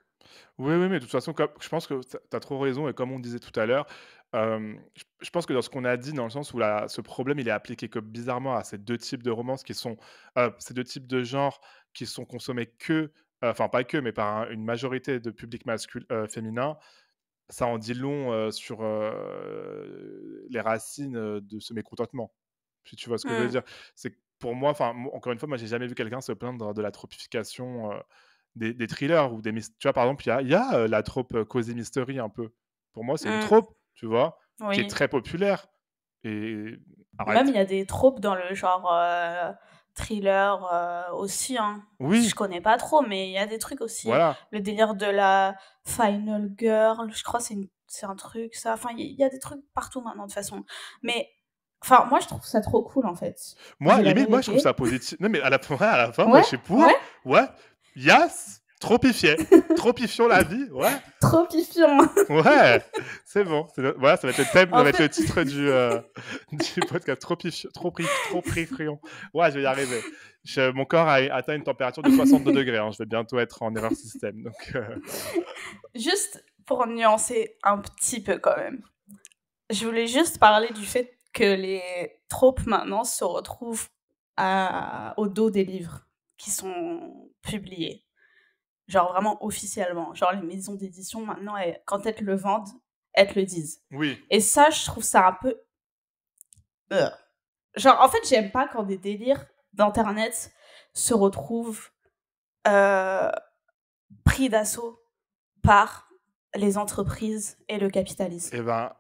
oui oui mais de toute façon je pense que tu as trop raison et comme on disait tout à l'heure je pense que dans ce qu'on a dit, dans le sens où ce problème il est appliqué que bizarrement à ces deux types de romances qui sont euh, ces deux types de genres qui sont consommés que, euh, enfin pas que, mais par une majorité de public masculin féminin, ça en dit long euh, sur euh, les racines euh, de ce mécontentement. Si tu vois ce que je veux mmh. dire, c'est pour moi, enfin encore une fois, moi j'ai jamais vu quelqu'un se plaindre de la tropification des, thrillers ou des tu vois par exemple il y a, la trope cosy mystery un peu. Pour moi c'est une mmh. trope, tu vois, qui est très populaire. Et même il y a des tropes dans le genre thriller euh, aussi. Hein. Oui. Je connais pas trop, mais il y a des trucs aussi. Le délire de la Final Girl, je crois c'est un truc, ça. Enfin, il y, a des trucs partout maintenant, de toute façon. Mais. Enfin, moi, je trouve ça trop cool, en fait. Moi, limite, moi, je trouve ça positif. non, mais à la, (laughs) à la fin, moi, je sais pour. Ouais. ouais. Tropifié. (laughs) Tropifions la vie. Ouais. Tropifions. Ouais. C'est bon. Voilà, ça va être le thème, ça va être le titre du, euh, (laughs) du podcast. Tropifions. Tropifions. Ouais, je vais y arriver. mon corps a atteint une température de 62 degrés. Hein. Je vais bientôt être en erreur système. Donc, euh. (laughs) Juste pour nuancer un petit peu quand même. Je voulais juste parler du fait que les tropes maintenant se retrouvent à... au dos des livres qui sont publiés genre vraiment officiellement. Genre les maisons d'édition maintenant, quand elles le vendent, elles le disent. Oui. Et ça, je trouve ça un peu... Genre en fait, j'aime pas quand des délires d'Internet se retrouvent euh, pris d'assaut par les entreprises et le capitalisme. Eh ben,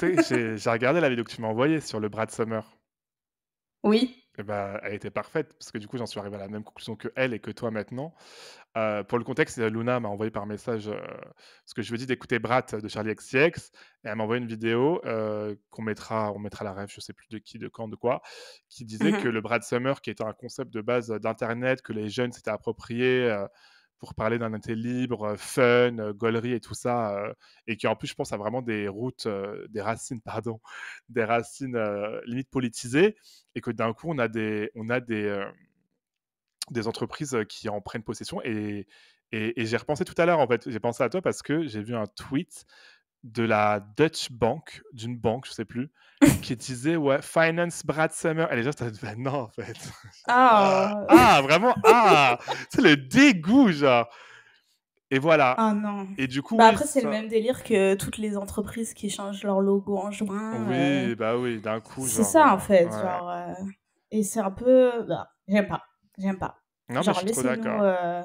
j'ai regardé la vidéo que tu m'as envoyée sur le Brad Summer. Oui. Eh ben, elle était parfaite, parce que du coup, j'en suis arrivé à la même conclusion que elle et que toi maintenant. Euh, pour le contexte, euh, Luna m'a envoyé par message euh, ce que je veux dire d'écouter Brat de Charlie XCX, et elle m'a envoyé une vidéo qu'on mettra, on mettra la rêve, je sais plus de qui, de quand, de quoi, qui disait mmh que le Brat Summer, qui était un concept de base d'Internet, que les jeunes s'étaient approprié pour parler d'un été libre, euh, fun, euh, gaulerie et tout ça, euh, et qui en plus, je pense, à vraiment des routes, des racines, (laughs) pardon, des racines limites limite politisées, et que d'un coup, on a des, on a des, des entreprises qui en prennent possession. et j'ai repensé tout à l'heure, en fait, j'ai pensé à toi parce que j'ai vu un tweet de la Dutch Bank, d'une banque, je sais plus, (laughs) qui disait ouais, Finance Brad Summer. elle est gens (laughs) non, en fait. ah, ah, vraiment, ah C'est le dégoût, genre. Et voilà. Ah non. Et du coup. Bah, après, c'est le même délire que toutes les entreprises qui changent leur logo en juin. Oui, euh. bah oui, d'un coup. C'est ça, en fait. Euh. Et c'est un peu. Bah, j'aime pas. J'aime pas. Non, je suis d'accord. Euh,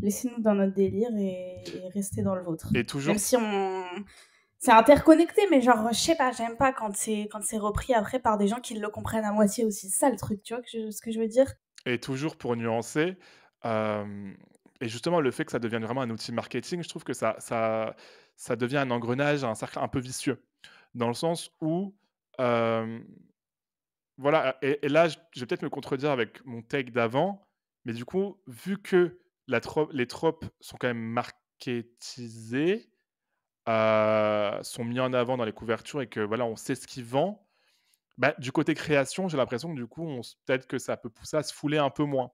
laissez-nous dans notre délire et... et... restez dans le vôtre. Et toujours. Même si on c'est interconnecté, mais genre, je sais pas, j'aime pas quand c'est quand c'est repris après par des gens qui le comprennent à moitié aussi. C'est ça le truc, tu vois ce que je veux dire Et toujours pour nuancer, euh, et justement le fait que ça devienne vraiment un outil marketing, je trouve que ça, ça, ça devient un engrenage, un cercle un peu vicieux, dans le sens où... Euh, voilà, et, là, je vais peut-être me contredire avec mon take d'avant, mais du coup, vu que la les tropes sont quand même marketisées, euh, sont mis en avant dans les couvertures et que voilà, on sait ce qui vend, bah, du côté création, j'ai l'impression que du coup, peut-être que ça peut pousser à se fouler un peu moins,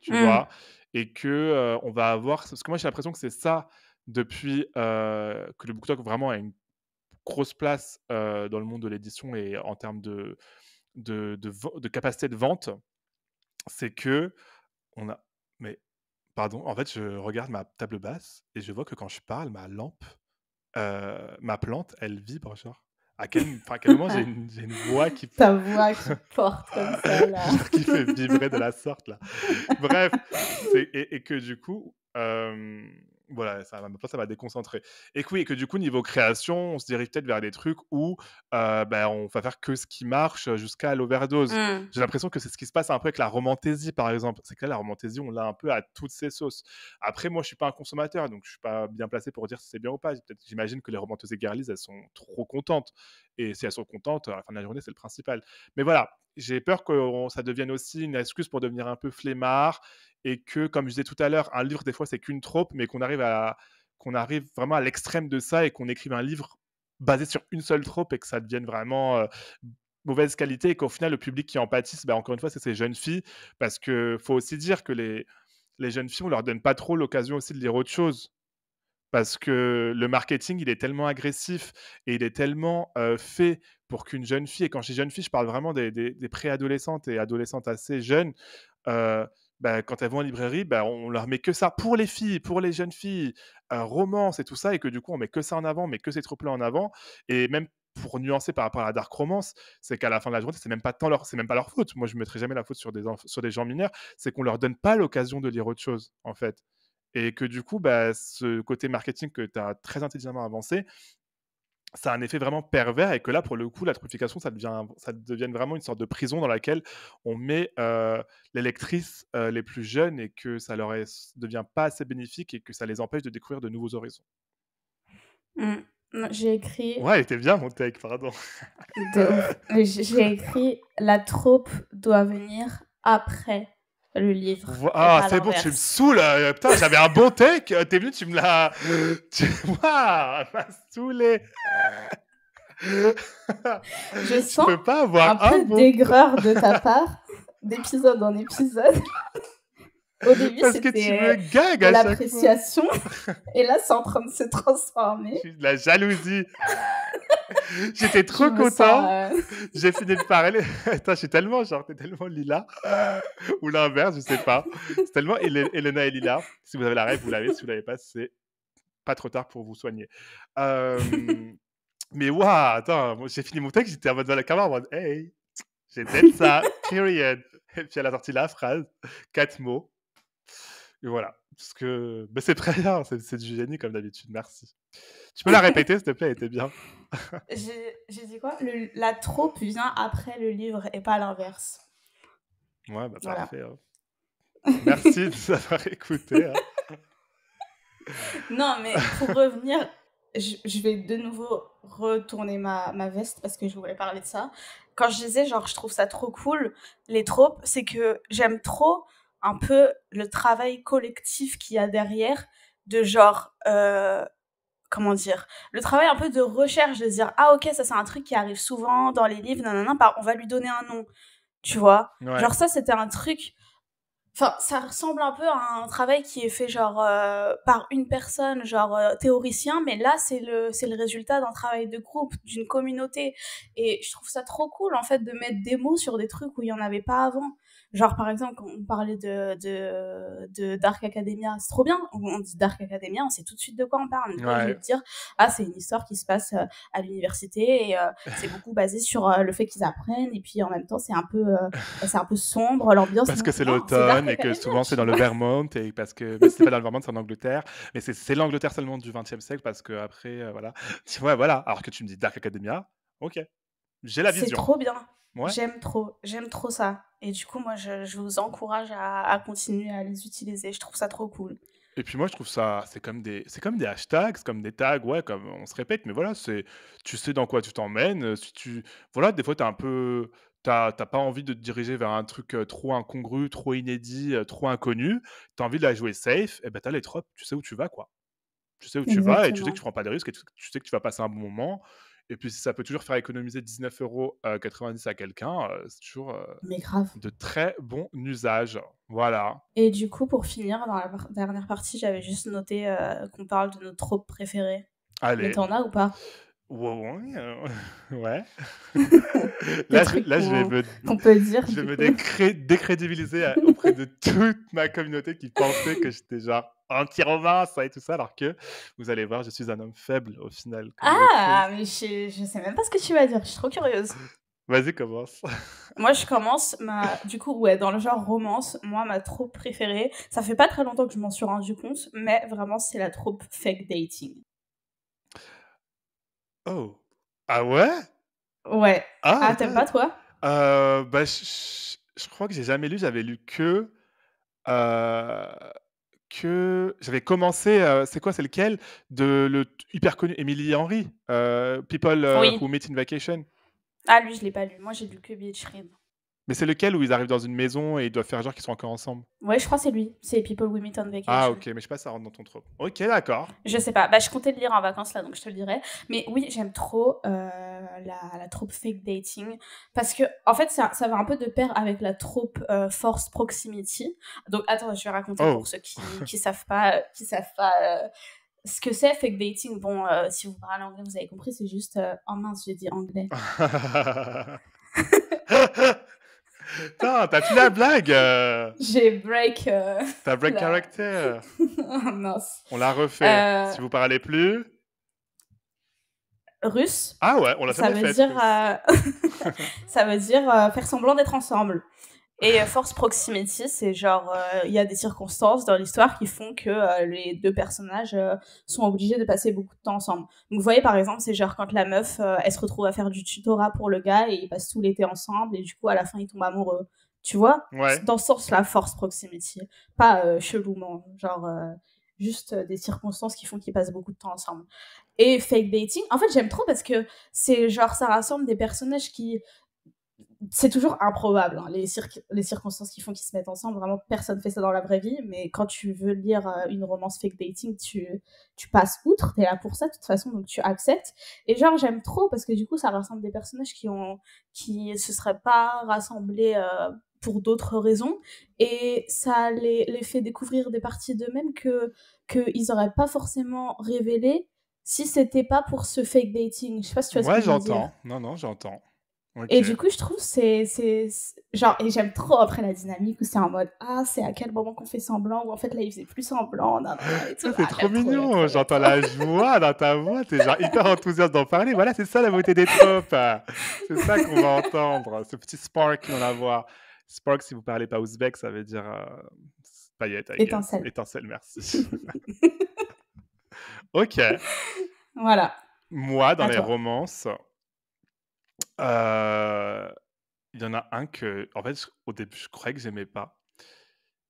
tu mmh. vois, et que euh, on va avoir. Parce que moi, j'ai l'impression que c'est ça depuis euh, que le BookTok vraiment a une grosse place dans le monde de l'édition et en termes de de, de, de capacité de vente, c'est que on a. Mais pardon, en fait, je regarde ma table basse et je vois que quand je parle, ma lampe ma plante, elle vibre, genre. À quel, à quel moment j'ai une, voix qui. Ta voix qui (laughs) porte comme ça, là. (laughs) qui fait vibrer de la sorte, là. Bref, et, que du coup, voilà, ça, ça va déconcentré. Et que oui, que du coup, niveau création, on se dirige peut-être vers des trucs où euh, ben, on va faire que ce qui marche euh, jusqu'à l'overdose. Mmh. J'ai l'impression que c'est ce qui se passe un peu avec la romantésie, par exemple. C'est que la romantaisie, on l'a un peu à toutes ses sauces. Après, moi, je ne suis pas un consommateur, donc je ne suis pas bien placé pour dire si c'est bien ou pas. J'imagine que les romantaisies girlies, elles sont trop contentes. Et si elles sont contentes, à la fin de la journée, c'est le principal. Mais voilà, j'ai peur que ça devienne aussi une excuse pour devenir un peu flemmard et que, comme je disais tout à l'heure, un livre, des fois, c'est qu'une trope, mais qu'on arrive, à, qu'on arrive vraiment à l'extrême de ça et qu'on écrive un livre basé sur une seule trope et que ça devienne vraiment mauvaise qualité et qu'au final, le public qui en pâtisse, bah, encore une fois, c'est ces jeunes filles, parce que faut aussi dire que les, les jeunes filles, on leur donne pas trop l'occasion aussi de lire autre chose parce que le marketing, il est tellement agressif et il est tellement fait pour qu'une jeune fille, et quand je dis jeune fille, je parle vraiment des, des, des préadolescentes et adolescentes assez jeunes, euh, bah, quand elles vont en librairie, bah, on leur met que ça pour les filles, pour les jeunes filles, euh, romance et tout ça, et que du coup, on met que ça en avant, mais que c'est trop là en avant, et même pour nuancer par rapport à la dark romance, c'est qu'à la fin de la journée, c'est même pas tant leur, c'est même pas leur faute. Moi, je mettrai jamais la faute sur des gens mineurs, c'est qu'on leur donne pas l'occasion de lire autre chose, en fait. Et que du coup, bah, ce côté marketing que tu as très intelligemment avancé, ça a un effet vraiment pervers et que là, pour le coup, la tropification, ça devient, ça devient vraiment une sorte de prison dans laquelle on met euh, les lectrices euh, les plus jeunes et que ça leur devient pas assez bénéfique et que ça les empêche de découvrir de nouveaux horizons. Mmh. J'ai écrit. Ouais, était bien mon tech, pardon. (laughs) J'ai écrit La troupe doit venir après le livre. Ah, c'est bon, tu me saoules. Euh, putain, j'avais un bon tech. Euh, t'es venu, tu me l'as. (laughs) Tu vois, m'a saoulé. (laughs) Je sens peux pas avoir un, peu d'aigreur de ta part, d'épisode en épisode. (laughs) Au début, c'était euh, l'appréciation. (laughs) Et là, c'est en train de se transformer. de la jalousie. (laughs) J'étais trop content. Euh, j'ai fini de parler. (laughs) Attends, j'ai tellement genre, t'es tellement lila. Ou l'inverse, je sais pas. C'est tellement Elena et Lila. Si vous avez la rêve, vous l'avez. Si vous l'avez pas, c'est pas trop tard pour vous soigner. Euh, mais waouh, attends, j'ai fini mon texte, j'étais en mode dans la caméra, en mode hey, j'ai peut ça, period. Et puis elle a sorti la phrase, quatre mots, voilà. Parce que c'est très bien, c'est du génie comme d'habitude, merci. Tu peux la répéter, s'il te plaît, était bien. (laughs) J'ai dit quoi La troupe vient après le livre et pas à l'inverse. Ouais, bah parfait. Hein. Merci de savoir écouter. Hein. (laughs) Non, mais pour revenir, je, vais de nouveau retourner ma, ma veste parce que je voulais parler de ça. Quand je disais, genre, je trouve ça trop cool, les tropes, c'est que j'aime trop un peu le travail collectif qu'il y a derrière, de genre, euh, comment dire, le travail un peu de recherche, de dire, ah ok, ça c'est un truc qui arrive souvent dans les livres, non, bah, on va lui donner un nom, tu vois. Genre ça, c'était un truc... Enfin, ça ressemble un peu à un travail qui est fait genre euh, par une personne, genre euh, théoricien, mais là c'est le c'est le résultat d'un travail de groupe, d'une communauté, et je trouve ça trop cool en fait de mettre des mots sur des trucs où il y en avait pas avant. Genre, par exemple, quand on parlait de, de, Dark Academia, c'est trop bien. On dit Dark Academia, on sait tout de suite de quoi on parle. On veux dire, ah, c'est une histoire qui se passe euh, à l'université et euh, (laughs) c'est beaucoup basé sur euh, le fait qu'ils apprennent. Et puis, en même temps, c'est un peu, c'est un peu sombre, l'ambiance. Parce que c'est l'automne et que souvent c'est dans le (laughs) Vermont et parce que c'est pas dans le Vermont, c'est en Angleterre. Mais c'est l'Angleterre seulement du XXe siècle parce que après, voilà. Tu voilà. Alors que tu me dis Dark Academia, ok. J'ai la vision. C'est trop bien. J'aime trop, j'aime trop ça. Et du coup, moi, je, vous encourage à, continuer à les utiliser. Je trouve ça trop cool. Et puis moi, je trouve ça, c'est comme des, c'est comme des hashtags, c'est comme des tags, ouais, comme on se répète, mais voilà, c'est, tu sais dans quoi tu t'emmènes. Si tu, voilà, des fois, t'es un peu, t'as pas envie de te diriger vers un truc euh, trop incongru, trop inédit, euh, trop inconnu. T'as envie de la jouer safe. Et ben, t'as les tropes, tu sais où tu vas, quoi. Tu sais où tu vas et tu sais que tu prends pas de risques et tu sais que tu vas passer un bon moment et puis, si ça peut toujours faire économiser 19,90 euros à quelqu'un, c'est toujours de très bon usage. Voilà. Et du coup, pour finir, dans la dernière partie, j'avais juste noté qu'on parle de nos tropes préférées. Allez. Mais t'en as ou pas ouais. Euh, (laughs) là, je, là je, vais me, je me décrédibiliser euh, auprès de (laughs) toute ma communauté qui pensait que j'étais genre anti-romance et tout ça, alors que vous allez voir, je suis un homme faible au final. Ah, mais je, je sais même pas ce que tu vas dire, je suis trop curieuse. Vas-y, commence. (laughs) moi, je commence. Ma... Du coup, ouais, dans le genre romance, moi, ma troupe préférée, ça fait pas très longtemps que je m'en suis rendu compte, mais vraiment, c'est la troupe fake dating. Oh. Ah ouais Ouais. Ah, ah t'aimes pas, toi euh, Bah, je crois que j'ai jamais lu. J'avais lu que. Euh, que j'avais commencé, euh, c'est quoi, c'est lequel De le hyper connu Emily Henry, euh, People euh, ou Who Meet in Vacation. Ah, lui, je l'ai pas lu. Moi, j'ai lu que Billy Read. Mais c'est lequel où ils arrivent dans une maison et ils doivent faire genre qu'ils sont encore ensemble Ouais, je crois que c'est lui. C'est People We Meet on Vacation. Ah, ok, mais je sais pas, ça rentre dans ton trope. Ok, d'accord. Je sais pas. Bah, je comptais le lire en vacances là, donc je te le dirai. Mais oui, j'aime trop euh, la, la troupe fake dating. Parce que, en fait, ça, ça va un peu de pair avec la troupe euh, force proximity. Donc, attends, je vais raconter oh. pour ceux qui, qui savent pas. Qui savent pas euh, ce que c'est fake dating, bon, si vous parlez anglais, vous avez compris, c'est juste en oh mince, j'ai dit anglais. (laughs) (laughs) Non, t'as fait la blague euh. J'ai break... Euh, t'as break character (laughs) oh, caractère On l'a refait. Euh, si vous parlez plus... Russe. Ah ouais, on l'a fait. Veut dire, (laughs) ça veut dire faire semblant d'être ensemble. Et euh, Force Proximity, c'est genre, euh, il y a des circonstances dans l'histoire qui font que euh, les deux personnages sont obligés de passer beaucoup de temps ensemble. Donc vous voyez, par exemple, c'est genre quand la meuf, elle se retrouve à faire du tutorat pour le gars et ils passent tout l'été ensemble et du coup, à la fin, ils tombent amoureux. Tu vois ouais. Dans ce sens-là, Force Proximity. Pas chelouement, genre juste des circonstances qui font qu'ils passent beaucoup de temps ensemble. Et fake dating, en fait, j'aime trop parce que c'est genre, ça rassemble des personnages qui c'est toujours improbable, hein, les, les circonstances qui font qu'ils se mettent ensemble. Vraiment, personne fait ça dans la vraie vie. Mais quand tu veux lire euh, une romance fake dating, tu, tu passes outre. T'es là pour ça, de toute façon, donc tu acceptes. Et genre, j'aime trop parce que du coup, ça rassemble des personnages qui ont, qui se seraient pas rassemblés euh, pour d'autres raisons. Et ça les, les fait découvrir des parties d'eux-mêmes que, qu'ils ils pas forcément révélées si c'était pas pour ce fake dating. Je sais pas si tu vois ce Ouais, j'entends. Non, non, j'entends. Et du coup, je trouve c'est c'est genre et j'aime trop après la dynamique où c'est en mode ah c'est à quel moment qu'on fait semblant ou en fait là il faisait plus semblant. c'est ah, trop mignon, j'entends la joie dans ta voix, t'es genre hyper enthousiaste d'en parler. Voilà, c'est ça la beauté des tropes, c'est ça qu'on va entendre, ce petit spark dans la voix. Spark, si vous parlez pas ouzbek, ça veut dire euh, Étincelle. Étincelle, merci. (laughs) ok. Voilà. Moi, dans les romances, euh, il y en a un que, en fait, au début, je croyais que j'aimais pas,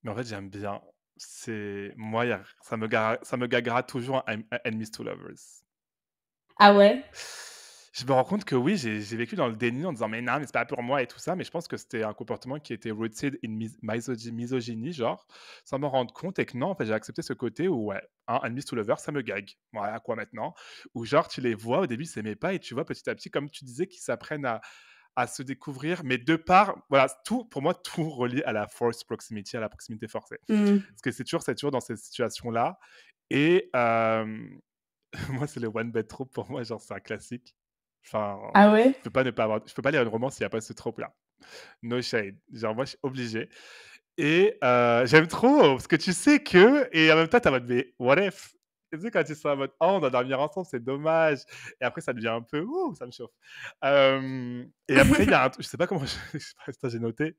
mais en fait, j'aime bien. C'est moi, ça me gar, ça me toujours, Enemies to Lovers. Ah ouais? Je me rends compte que oui, j'ai vécu dans le déni en disant mais non, mais c'est pas pour moi et tout ça, mais je pense que c'était un comportement qui était rooted in misogynie, genre, sans me rendre compte et que non, en fait, j'ai accepté ce côté où, ouais, un hein, to lover, ça me gague. Voilà, à quoi maintenant Ou genre, tu les vois, au début, ils s'aimaient pas et tu vois petit à petit, comme tu disais, qu'ils s'apprennent à, à se découvrir, mais de part, voilà, tout, pour moi, tout relié à la force proximity, à la proximité forcée. Mmh. Parce que c'est toujours, toujours dans cette situation là Et euh, (laughs) moi, c'est le one bed trop pour moi, genre, c'est un classique ah je peux pas ne pas avoir, je peux pas lire une romance s'il n'y a pas ce trope-là. No shade. Genre moi, je suis obligé. Et euh, j'aime trop parce que tu sais que et en même temps, en mode mais what if tu quand ils sont en mode Oh, on doit dormir ensemble, c'est dommage. Et après, ça devient un peu Ouh, ça me chauffe. et après, il y a un. Je sais pas comment. Je, (laughs) j'ai noté.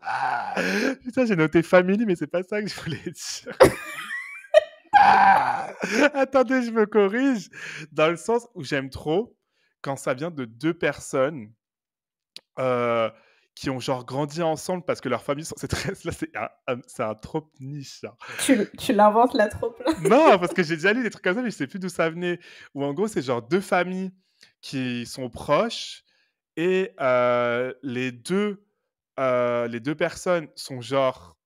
Ah, putain, j'ai noté family, mais c'est pas ça que je voulais dire. Ah, attendez, je me corrige. Dans le sens où j'aime trop quand ça vient de deux personnes euh, qui ont genre grandi ensemble parce que leur famille c'est (laughs) là c'est un, trop trope niche hein. tu, tu, l'inventes la trope non parce que j'ai déjà lu des trucs comme ça mais je sais plus d'où ça venait ou en gros c'est genre deux familles qui sont proches et euh, les deux euh, les deux personnes sont genre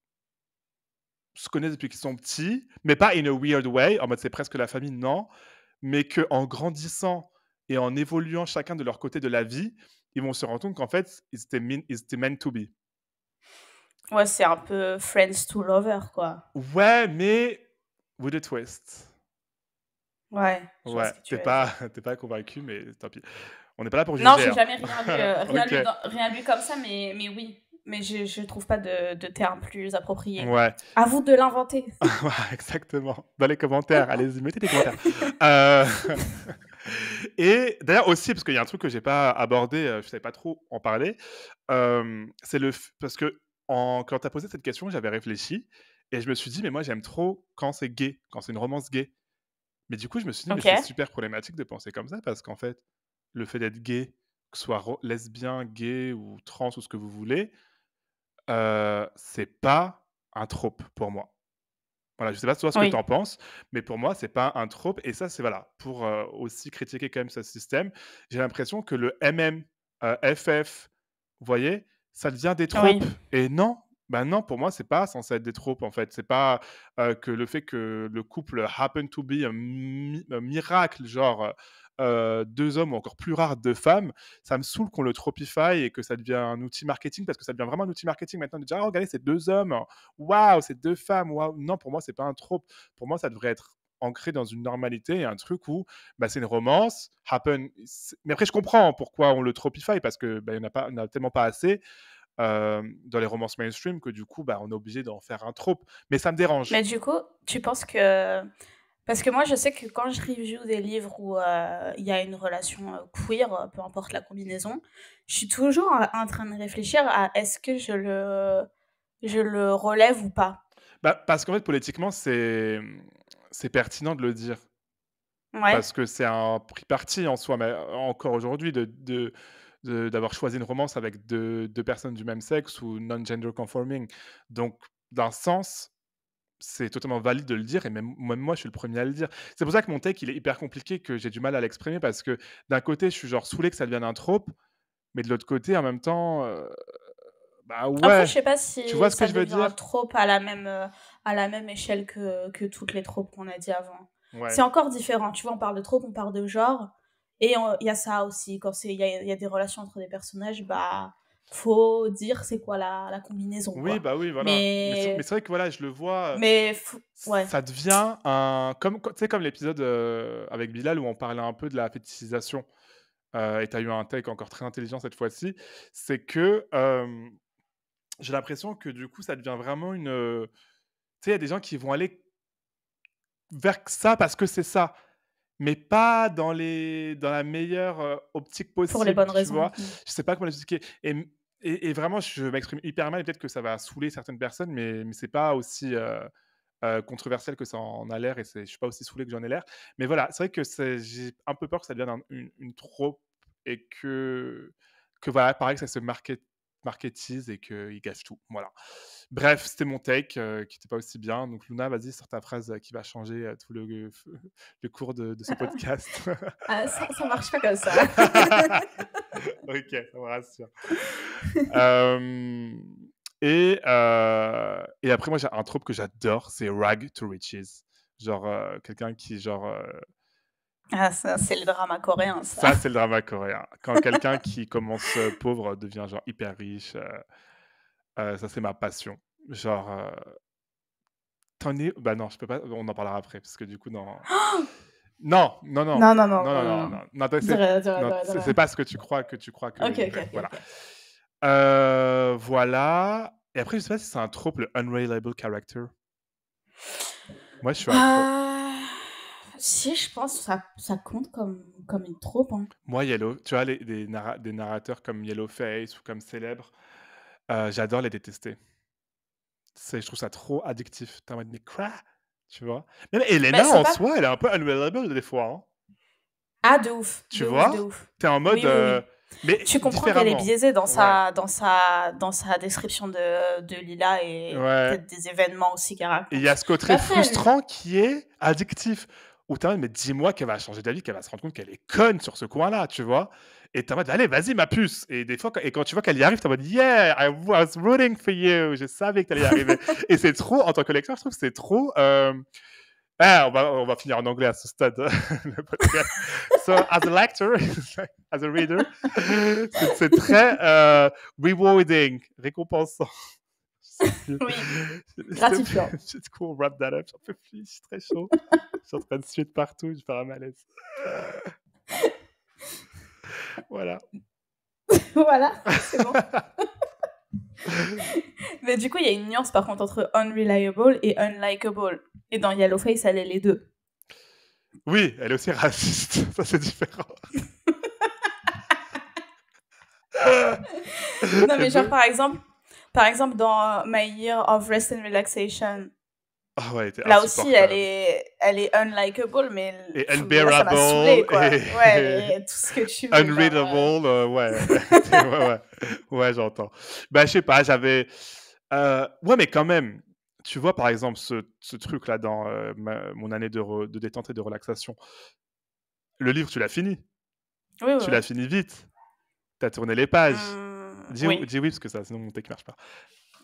se connaissent depuis qu'ils sont petits mais pas in a weird way en mode c'est presque la famille non mais que en grandissant et en évoluant chacun de leur côté de la vie, ils vont se rendre compte qu'en fait, ils étaient, meant to be. Ouais, c'est un peu Friends to Lover, quoi. Ouais, mais with a twist. Ouais. Ouais, t'es pas, (laughs) pas convaincu, mais tant pis. On n'est pas là pour juger. Non, j'ai hein. jamais euh, (laughs) rien, lu, comme ça, mais, mais oui. Mais je ne trouve pas de, de, terme plus approprié. Ouais. À vous de l'inventer. (laughs) ouais, exactement. Dans les commentaires, allez-y, mettez des commentaires. euh... Et d'ailleurs aussi, parce qu'il y a un truc que j'ai pas abordé, euh, je savais pas trop en parler, c'est le parce que en, quand tu as posé cette question, j'avais réfléchi et je me suis dit, mais moi j'aime trop quand c'est gay, quand c'est une romance gay. Mais du coup, je me suis dit, mais c'est super problématique de penser comme ça parce qu'en fait, le fait d'être gay, que ce soit lesbien, gay ou trans ou ce que vous voulez, euh, c'est pas un trope pour moi. Voilà, je sais pas toi ce que tu en penses, mais pour moi, c'est pas un trope. Et ça, c'est voilà, pour euh, aussi critiquer quand même ce système, j'ai l'impression que le MM, FF, euh, vous voyez, ça devient des tropes. Et non, ben non, pour moi, c'est pas censé être des tropes, en fait. C'est pas euh, que le fait que le couple happen to be un miracle, genre euh, deux hommes ou encore plus rare deux femmes, ça me saoule qu'on le tropify et que ça devient un outil marketing parce que ça devient vraiment un outil marketing maintenant de dire ah, regardez ces deux hommes, waouh ces deux femmes, waouh non pour moi c'est pas un trope, pour moi ça devrait être ancré dans une normalité un truc où bah, c'est une romance, happen. Mais après je comprends pourquoi on le tropify parce que bah, il n'y en, a tellement pas assez. Euh, dans les romances mainstream que du coup bah, on est obligé d'en faire un trope mais ça me dérange mais du coup tu penses que parce que moi, je sais que quand je review des livres où euh, il y a une relation euh, queer, euh, peu importe la combinaison, je suis toujours en train de réfléchir à est-ce que je le, je le relève ou pas. Bah, parce qu'en fait, politiquement, c'est pertinent de le dire. Parce que c'est un prix parti en soi, mais encore aujourd'hui, de, de d'avoir choisi une romance avec deux, deux, personnes du même sexe ou non-gender conforming. Donc, d'un sens, c'est totalement valide de le dire, et même, moi, je suis le premier à le dire. C'est pour ça que mon texte il est hyper compliqué, que j'ai du mal à l'exprimer, parce que d'un côté, je suis genre saoulé que ça devienne un trope, mais de l'autre côté, en même temps, euh, bah ouais. je sais pas si tu vois ce que je veux dire. trop à la même, euh, à la même échelle que, toutes les tropes qu'on a dit avant. C'est encore différent. Tu vois, on parle de trope, on parle de genre, et il y a ça aussi. Quand il y, y a, des relations entre des personnages, bah faut dire c'est quoi la, combinaison. Oui, bah oui, voilà. Mais, c'est vrai que voilà, je le vois. Euh, mais ça devient un. Comme, tu sais, comme l'épisode euh, avec Bilal où on parlait un peu de la fétichisation. Euh, et tu as eu un take encore très intelligent cette fois-ci. C'est que j'ai l'impression que du coup, ça devient vraiment une. Tu sais, il y a des gens qui vont aller vers ça parce que c'est ça mais pas dans les dans la meilleure optique possible pour les bonnes raisons mm. je sais pas comment l'expliquer et et, vraiment, je m'exprime hyper mal, et peut-être que ça va saouler certaines personnes, mais, mais c'est pas aussi euh, euh controversiel que ça en a l'air, et je suis pas aussi saoulé que j'en ai l'air. Mais voilà, c'est vrai que j'ai un peu peur que ça devienne une, trop et que, que voilà, pareil, que ça se marketise et qu'il gâche tout. Voilà. Bref, c'était mon take euh, qui n'était pas aussi bien. Donc, Luna, vas-y, sors ta phrase euh, qui va changer tout le, le cours de, ce (laughs) podcast. Ah, ça, ça marche pas comme ça. (laughs) (laughs) ok, ça me rassure. Euh, et, euh, et après, moi, j'ai un trope que j'adore, c'est Rag to Riches. Genre, euh, quelqu'un qui, genre... Ah, ça, c'est le drama coréen, ça. Ça, c'est le drama coréen. Quand quelqu'un qui commence pauvre devient, genre, hyper riche, ça, c'est ma passion. Genre... T'en es... Bah non, je peux pas... On en parlera après, parce que du coup, dans... Oh non, non, non. Non, non, non. c'est pas ce que tu crois que tu crois que. Ok, ok. Voilà. Euh, voilà. Et après, je sais pas si c'est un trope, le unreliable character. Moi, je suis un euh, Si, je pense que ça, ça compte comme, comme une trope. Hein. Moi, Yellow, tu vois, les, des, narrateurs comme Yellowface ou comme Célèbre, euh, j'adore les détester. Je trouve ça trop addictif. T'as envie de me craquer. Tu vois Même Elena, bah, en soi, elle est un peu unreliable des fois. Hein. Ah, de ouf. Tu vois T'es en mode. Euh, mais tu comprends qu'elle est biaisée dans sa, dans sa, dans sa description de, de Lila et peut-être des événements aussi qu'elle Il y a ce côté bah, frustrant qui est addictif. Ou mais dis-moi qu'elle va changer d'avis, qu'elle va se rendre compte qu'elle est conne sur ce coin-là, tu vois. Et t'es en mode, allez, vas-y, ma puce. Et des fois, et quand tu vois qu'elle y arrive, t'es en mode, yeah, I was rooting for you. Je savais que t'allais y arriver. (laughs) et c'est trop, en tant que lecteur, je trouve que c'est trop. Euh, ah, on va, on va finir en anglais à ce stade. (laughs) so, as a lector, (laughs) as a reader, c'est très euh, rewarding, récompensant. oui, gratifiant. Du coup, on wrap that up. J'en peux plus, je suis très chaud. je suis en train de suer partout, je fais un malaise. Voilà. (laughs) voilà, c'est bon. (laughs) Mais du coup, il y a une nuance par contre entre unreliable et unlikable. Et dans Yellowface, elle est les deux. Oui, elle est aussi raciste. Ça, c'est différent. (laughs) non, mais genre, par exemple, par exemple, dans My Year of Rest and Relaxation, ah Là aussi, elle est, elle est unlikable, mais. Et unbearable. saoulé, quoi. Ouais, et (laughs) tout ce que tu veux. Euh. Unreadable, euh, (laughs) (laughs) ouais. ouais. j'entends. Ben, je sais pas, j'avais. Euh, ouais, mais quand même, tu vois, par exemple, ce, ce truc-là dans mon année de, de, détente et de relaxation. Le livre, tu l'as fini. Tu l'as fini vite. Tu as tourné les pages. Mmh, dis, oui. parce que ça, sinon mon ne marche pas.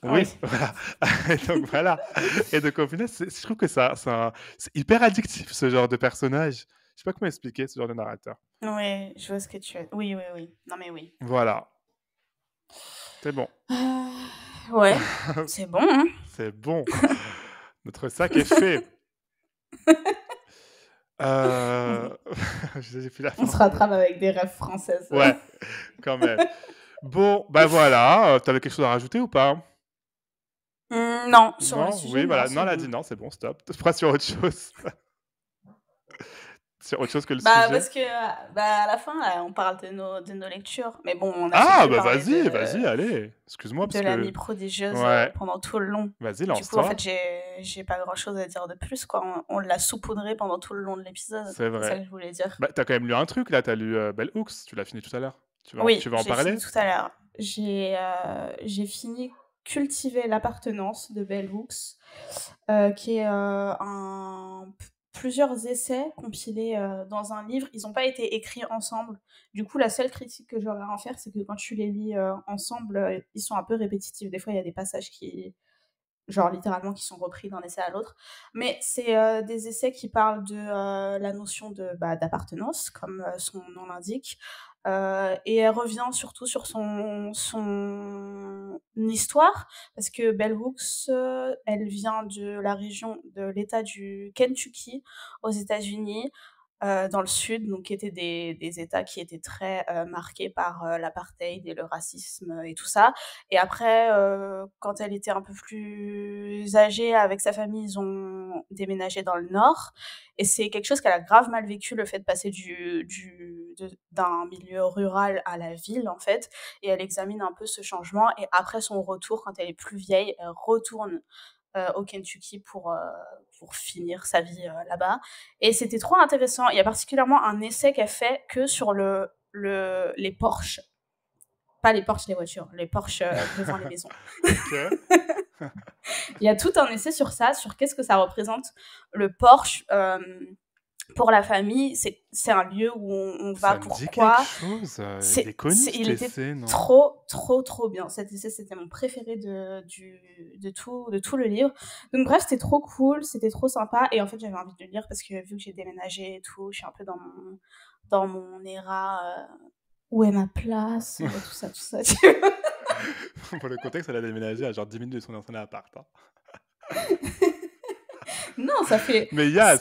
Ah oui, (laughs) voilà. Et donc voilà. Et donc au final, je trouve que ça, ça c'est hyper addictif ce genre de personnage. Je sais pas comment expliquer ce genre de narrateur. Oui, je vois ce que tu as. Oui, oui, oui. Non mais oui. Voilà. C'est bon. Ah, ouais, (laughs) c'est bon. Hein. c'est bon. Notre sac est fait. (laughs) Euh, On se rattrape avec des rêves françaises. Ouais, quand même. Bon, ben voilà. tu euh, T'avais quelque chose à rajouter ou pas Mm, non, sur non, le sujet, Oui, voilà. Non, elle a dit non, c'est bon, stop. Tu (laughs) feras sur autre chose. (laughs) sur autre chose que le bah, Parce que euh, bah, à la fin, on parle de nos, lectures. Mais bon, on Ah, bah vas-y, vas-y, allez. Excuse-moi. De l'ami prodigieuse euh, pendant tout le long. Vas-y, lance Du coup, en fait, j'ai pas grand-chose à dire de plus. quoi. On, l'a saupoudré pendant tout le long de l'épisode. C'est vrai. C'est ça que je voulais dire. Bah, t'as quand même lu un truc, là. T'as lu euh, Belle Hooks. Tu l'as fini tout à l'heure. Tu veux, oui, tu vas en parler fini tout à l'heure. J'ai j'ai fini cultiver l'appartenance de Bell Hooks, euh, qui est euh, un, plusieurs essais compilés euh, dans un livre. Ils n'ont pas été écrits ensemble. Du coup, la seule critique que j'aurais à en faire, c'est que quand tu les lis ensemble, ils sont un peu répétitifs. Des fois, il y a des passages qui, genre littéralement, qui sont repris d'un essai à l'autre. Mais c'est des essais qui parlent de la notion de bah, d'appartenance, comme son nom l'indique, euh, et elle revient surtout sur son, histoire, parce que Bell Hooks, euh, elle vient de la région de l'État du Kentucky aux États-Unis. Euh, dans le sud, donc qui étaient des, des États qui étaient très euh, marqués par euh, l'apartheid et le racisme et tout ça. Et après, quand elle était un peu plus âgée avec sa famille, ils ont déménagé dans le nord. Et c'est quelque chose qu'elle a grave mal vécu, le fait de passer du, du d'un milieu rural à la ville, en fait. Et elle examine un peu ce changement. Et après son retour, quand elle est plus vieille, elle retourne euh, au Kentucky pour, euh, pour finir sa vie euh, là-bas. Et c'était trop intéressant. Il y a particulièrement un essai qu'elle fait que sur le, le, les Porsche. Pas les Porsche, les voitures, les Porsche (laughs) devant les maisons. (laughs) Il y a tout un essai sur ça, sur qu'est-ce que ça représente le Porsche pour la famille, c'est un lieu où on, va pour quoi euh, C'est Il était trop, trop, trop bien. Cet essai, c'était mon préféré de, du, de, tout, de tout le livre. Donc, bref, c'était trop cool, c'était trop sympa. Et en fait, j'avais envie de le lire parce que vu que j'ai déménagé et tout, je suis un peu dans mon, dans mon era euh, où est ma place, tout ça, tout ça. (laughs) pour le contexte, elle a déménagé à genre 10 minutes de son ancien appart. Hein. (laughs) Non, ça fait.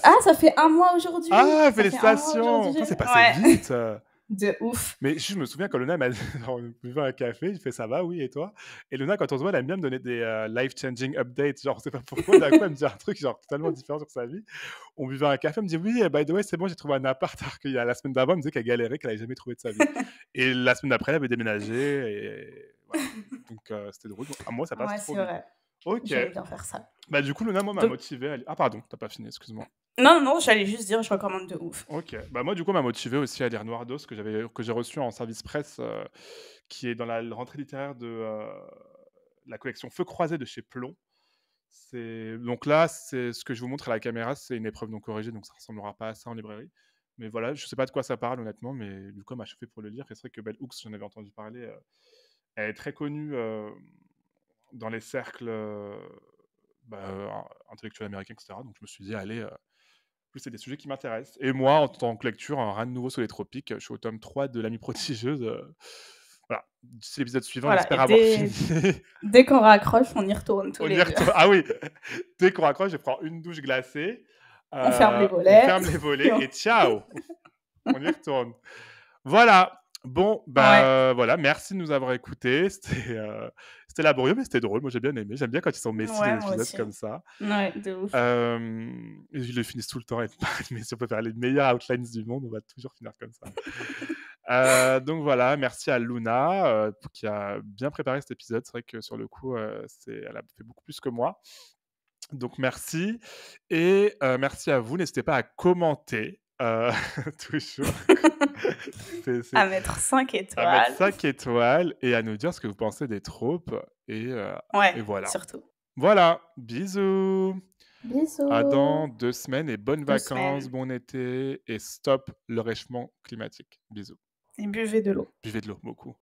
Ah, ça fait un mois aujourd'hui. Ah, félicitations. ça c'est passé vite. (laughs) De ouf. Mais je me souviens quand Luna m'a buvait (laughs) un café, il fait ça va, oui, et toi Et Luna, quand on se voit, elle aime bien me donner des euh, life-changing updates. Genre, ne sait pas pourquoi, d'un coup, elle me dit un truc genre totalement différent sur sa vie. On buvait un café, elle me dit oui, by the way, c'est bon, j'ai trouvé un appart. Alors qu'il y a la semaine d'avant, elle me disait qu'elle galérait, qu'elle n'avait jamais trouvé de sa vie. (laughs) et la semaine d'après, elle avait déménagé. Et... Donc, euh, c'était drôle. À moi, ça passe ouais, trop. Vrai. Ok. bien faire ça. Bah, du coup, Luna, moi, m'a motivé à lire. Ah, pardon, t'as pas fini, excuse-moi. Non, non, j'allais juste dire, je recommande de ouf. Ok. Bah, moi, du coup, m'a motivé aussi à lire Noir d'os que, j'avais, que j'ai reçu en service presse, euh, qui est dans la rentrée littéraire de euh, la collection Feu croisé de chez Plomb. C'est... Donc là, c'est ce que je vous montre à la caméra, c'est une épreuve non corrigée, donc ça ressemblera pas à ça en librairie. Mais voilà, je sais pas de quoi ça parle honnêtement, mais du coup, m'a chauffé pour le lire. c'est vrai que Belle Hooks, j'en avais entendu parler, euh, elle est très connue dans les cercles euh, bah, intellectuels américains, etc. Donc je me suis dit, allez, euh, plus c'est des sujets qui m'intéressent. Et moi, en tant que lecture, rien de nouveau sur les tropiques. Je suis au tome 3 de l'ami prodigieuse. Euh, voilà, c'est l'épisode suivant, j'espère avoir fini. (laughs) dès qu'on raccroche, on y retourne tous les Ah oui, (laughs) dès qu'on raccroche, je prends une douche glacée. on ferme les volets. On ferme les volets et, (laughs) ciao On y retourne. Voilà. Bon, bah voilà, merci de nous avoir écoutés. C'était c'était laborieux, mais c'était drôle. Moi, j'ai bien aimé. J'aime bien quand ils sont messieurs ouais, les épisodes comme ça. Ouais, de ouf. ils le finissent tout le temps. Et... (laughs) mais si on peut faire les meilleurs outlines du monde, on va toujours finir comme ça. (laughs) Euh, donc voilà, merci à Luna euh, qui a bien préparé cet épisode. C'est vrai que sur le coup, euh, elle a fait beaucoup plus que moi. Donc merci et merci à vous. N'hésitez pas à commenter euh, (laughs) toujours. (laughs) c À mettre 5 étoiles. À mettre 5 étoiles et à nous dire ce que vous pensez des troupes euh, Et, voilà. surtout. Voilà, bisous. Bisous. À dans deux semaines et bonnes vacances, bon été et stop le réchauffement climatique. Bisous. Et buvez de l'eau. Buvez de l'eau, beaucoup.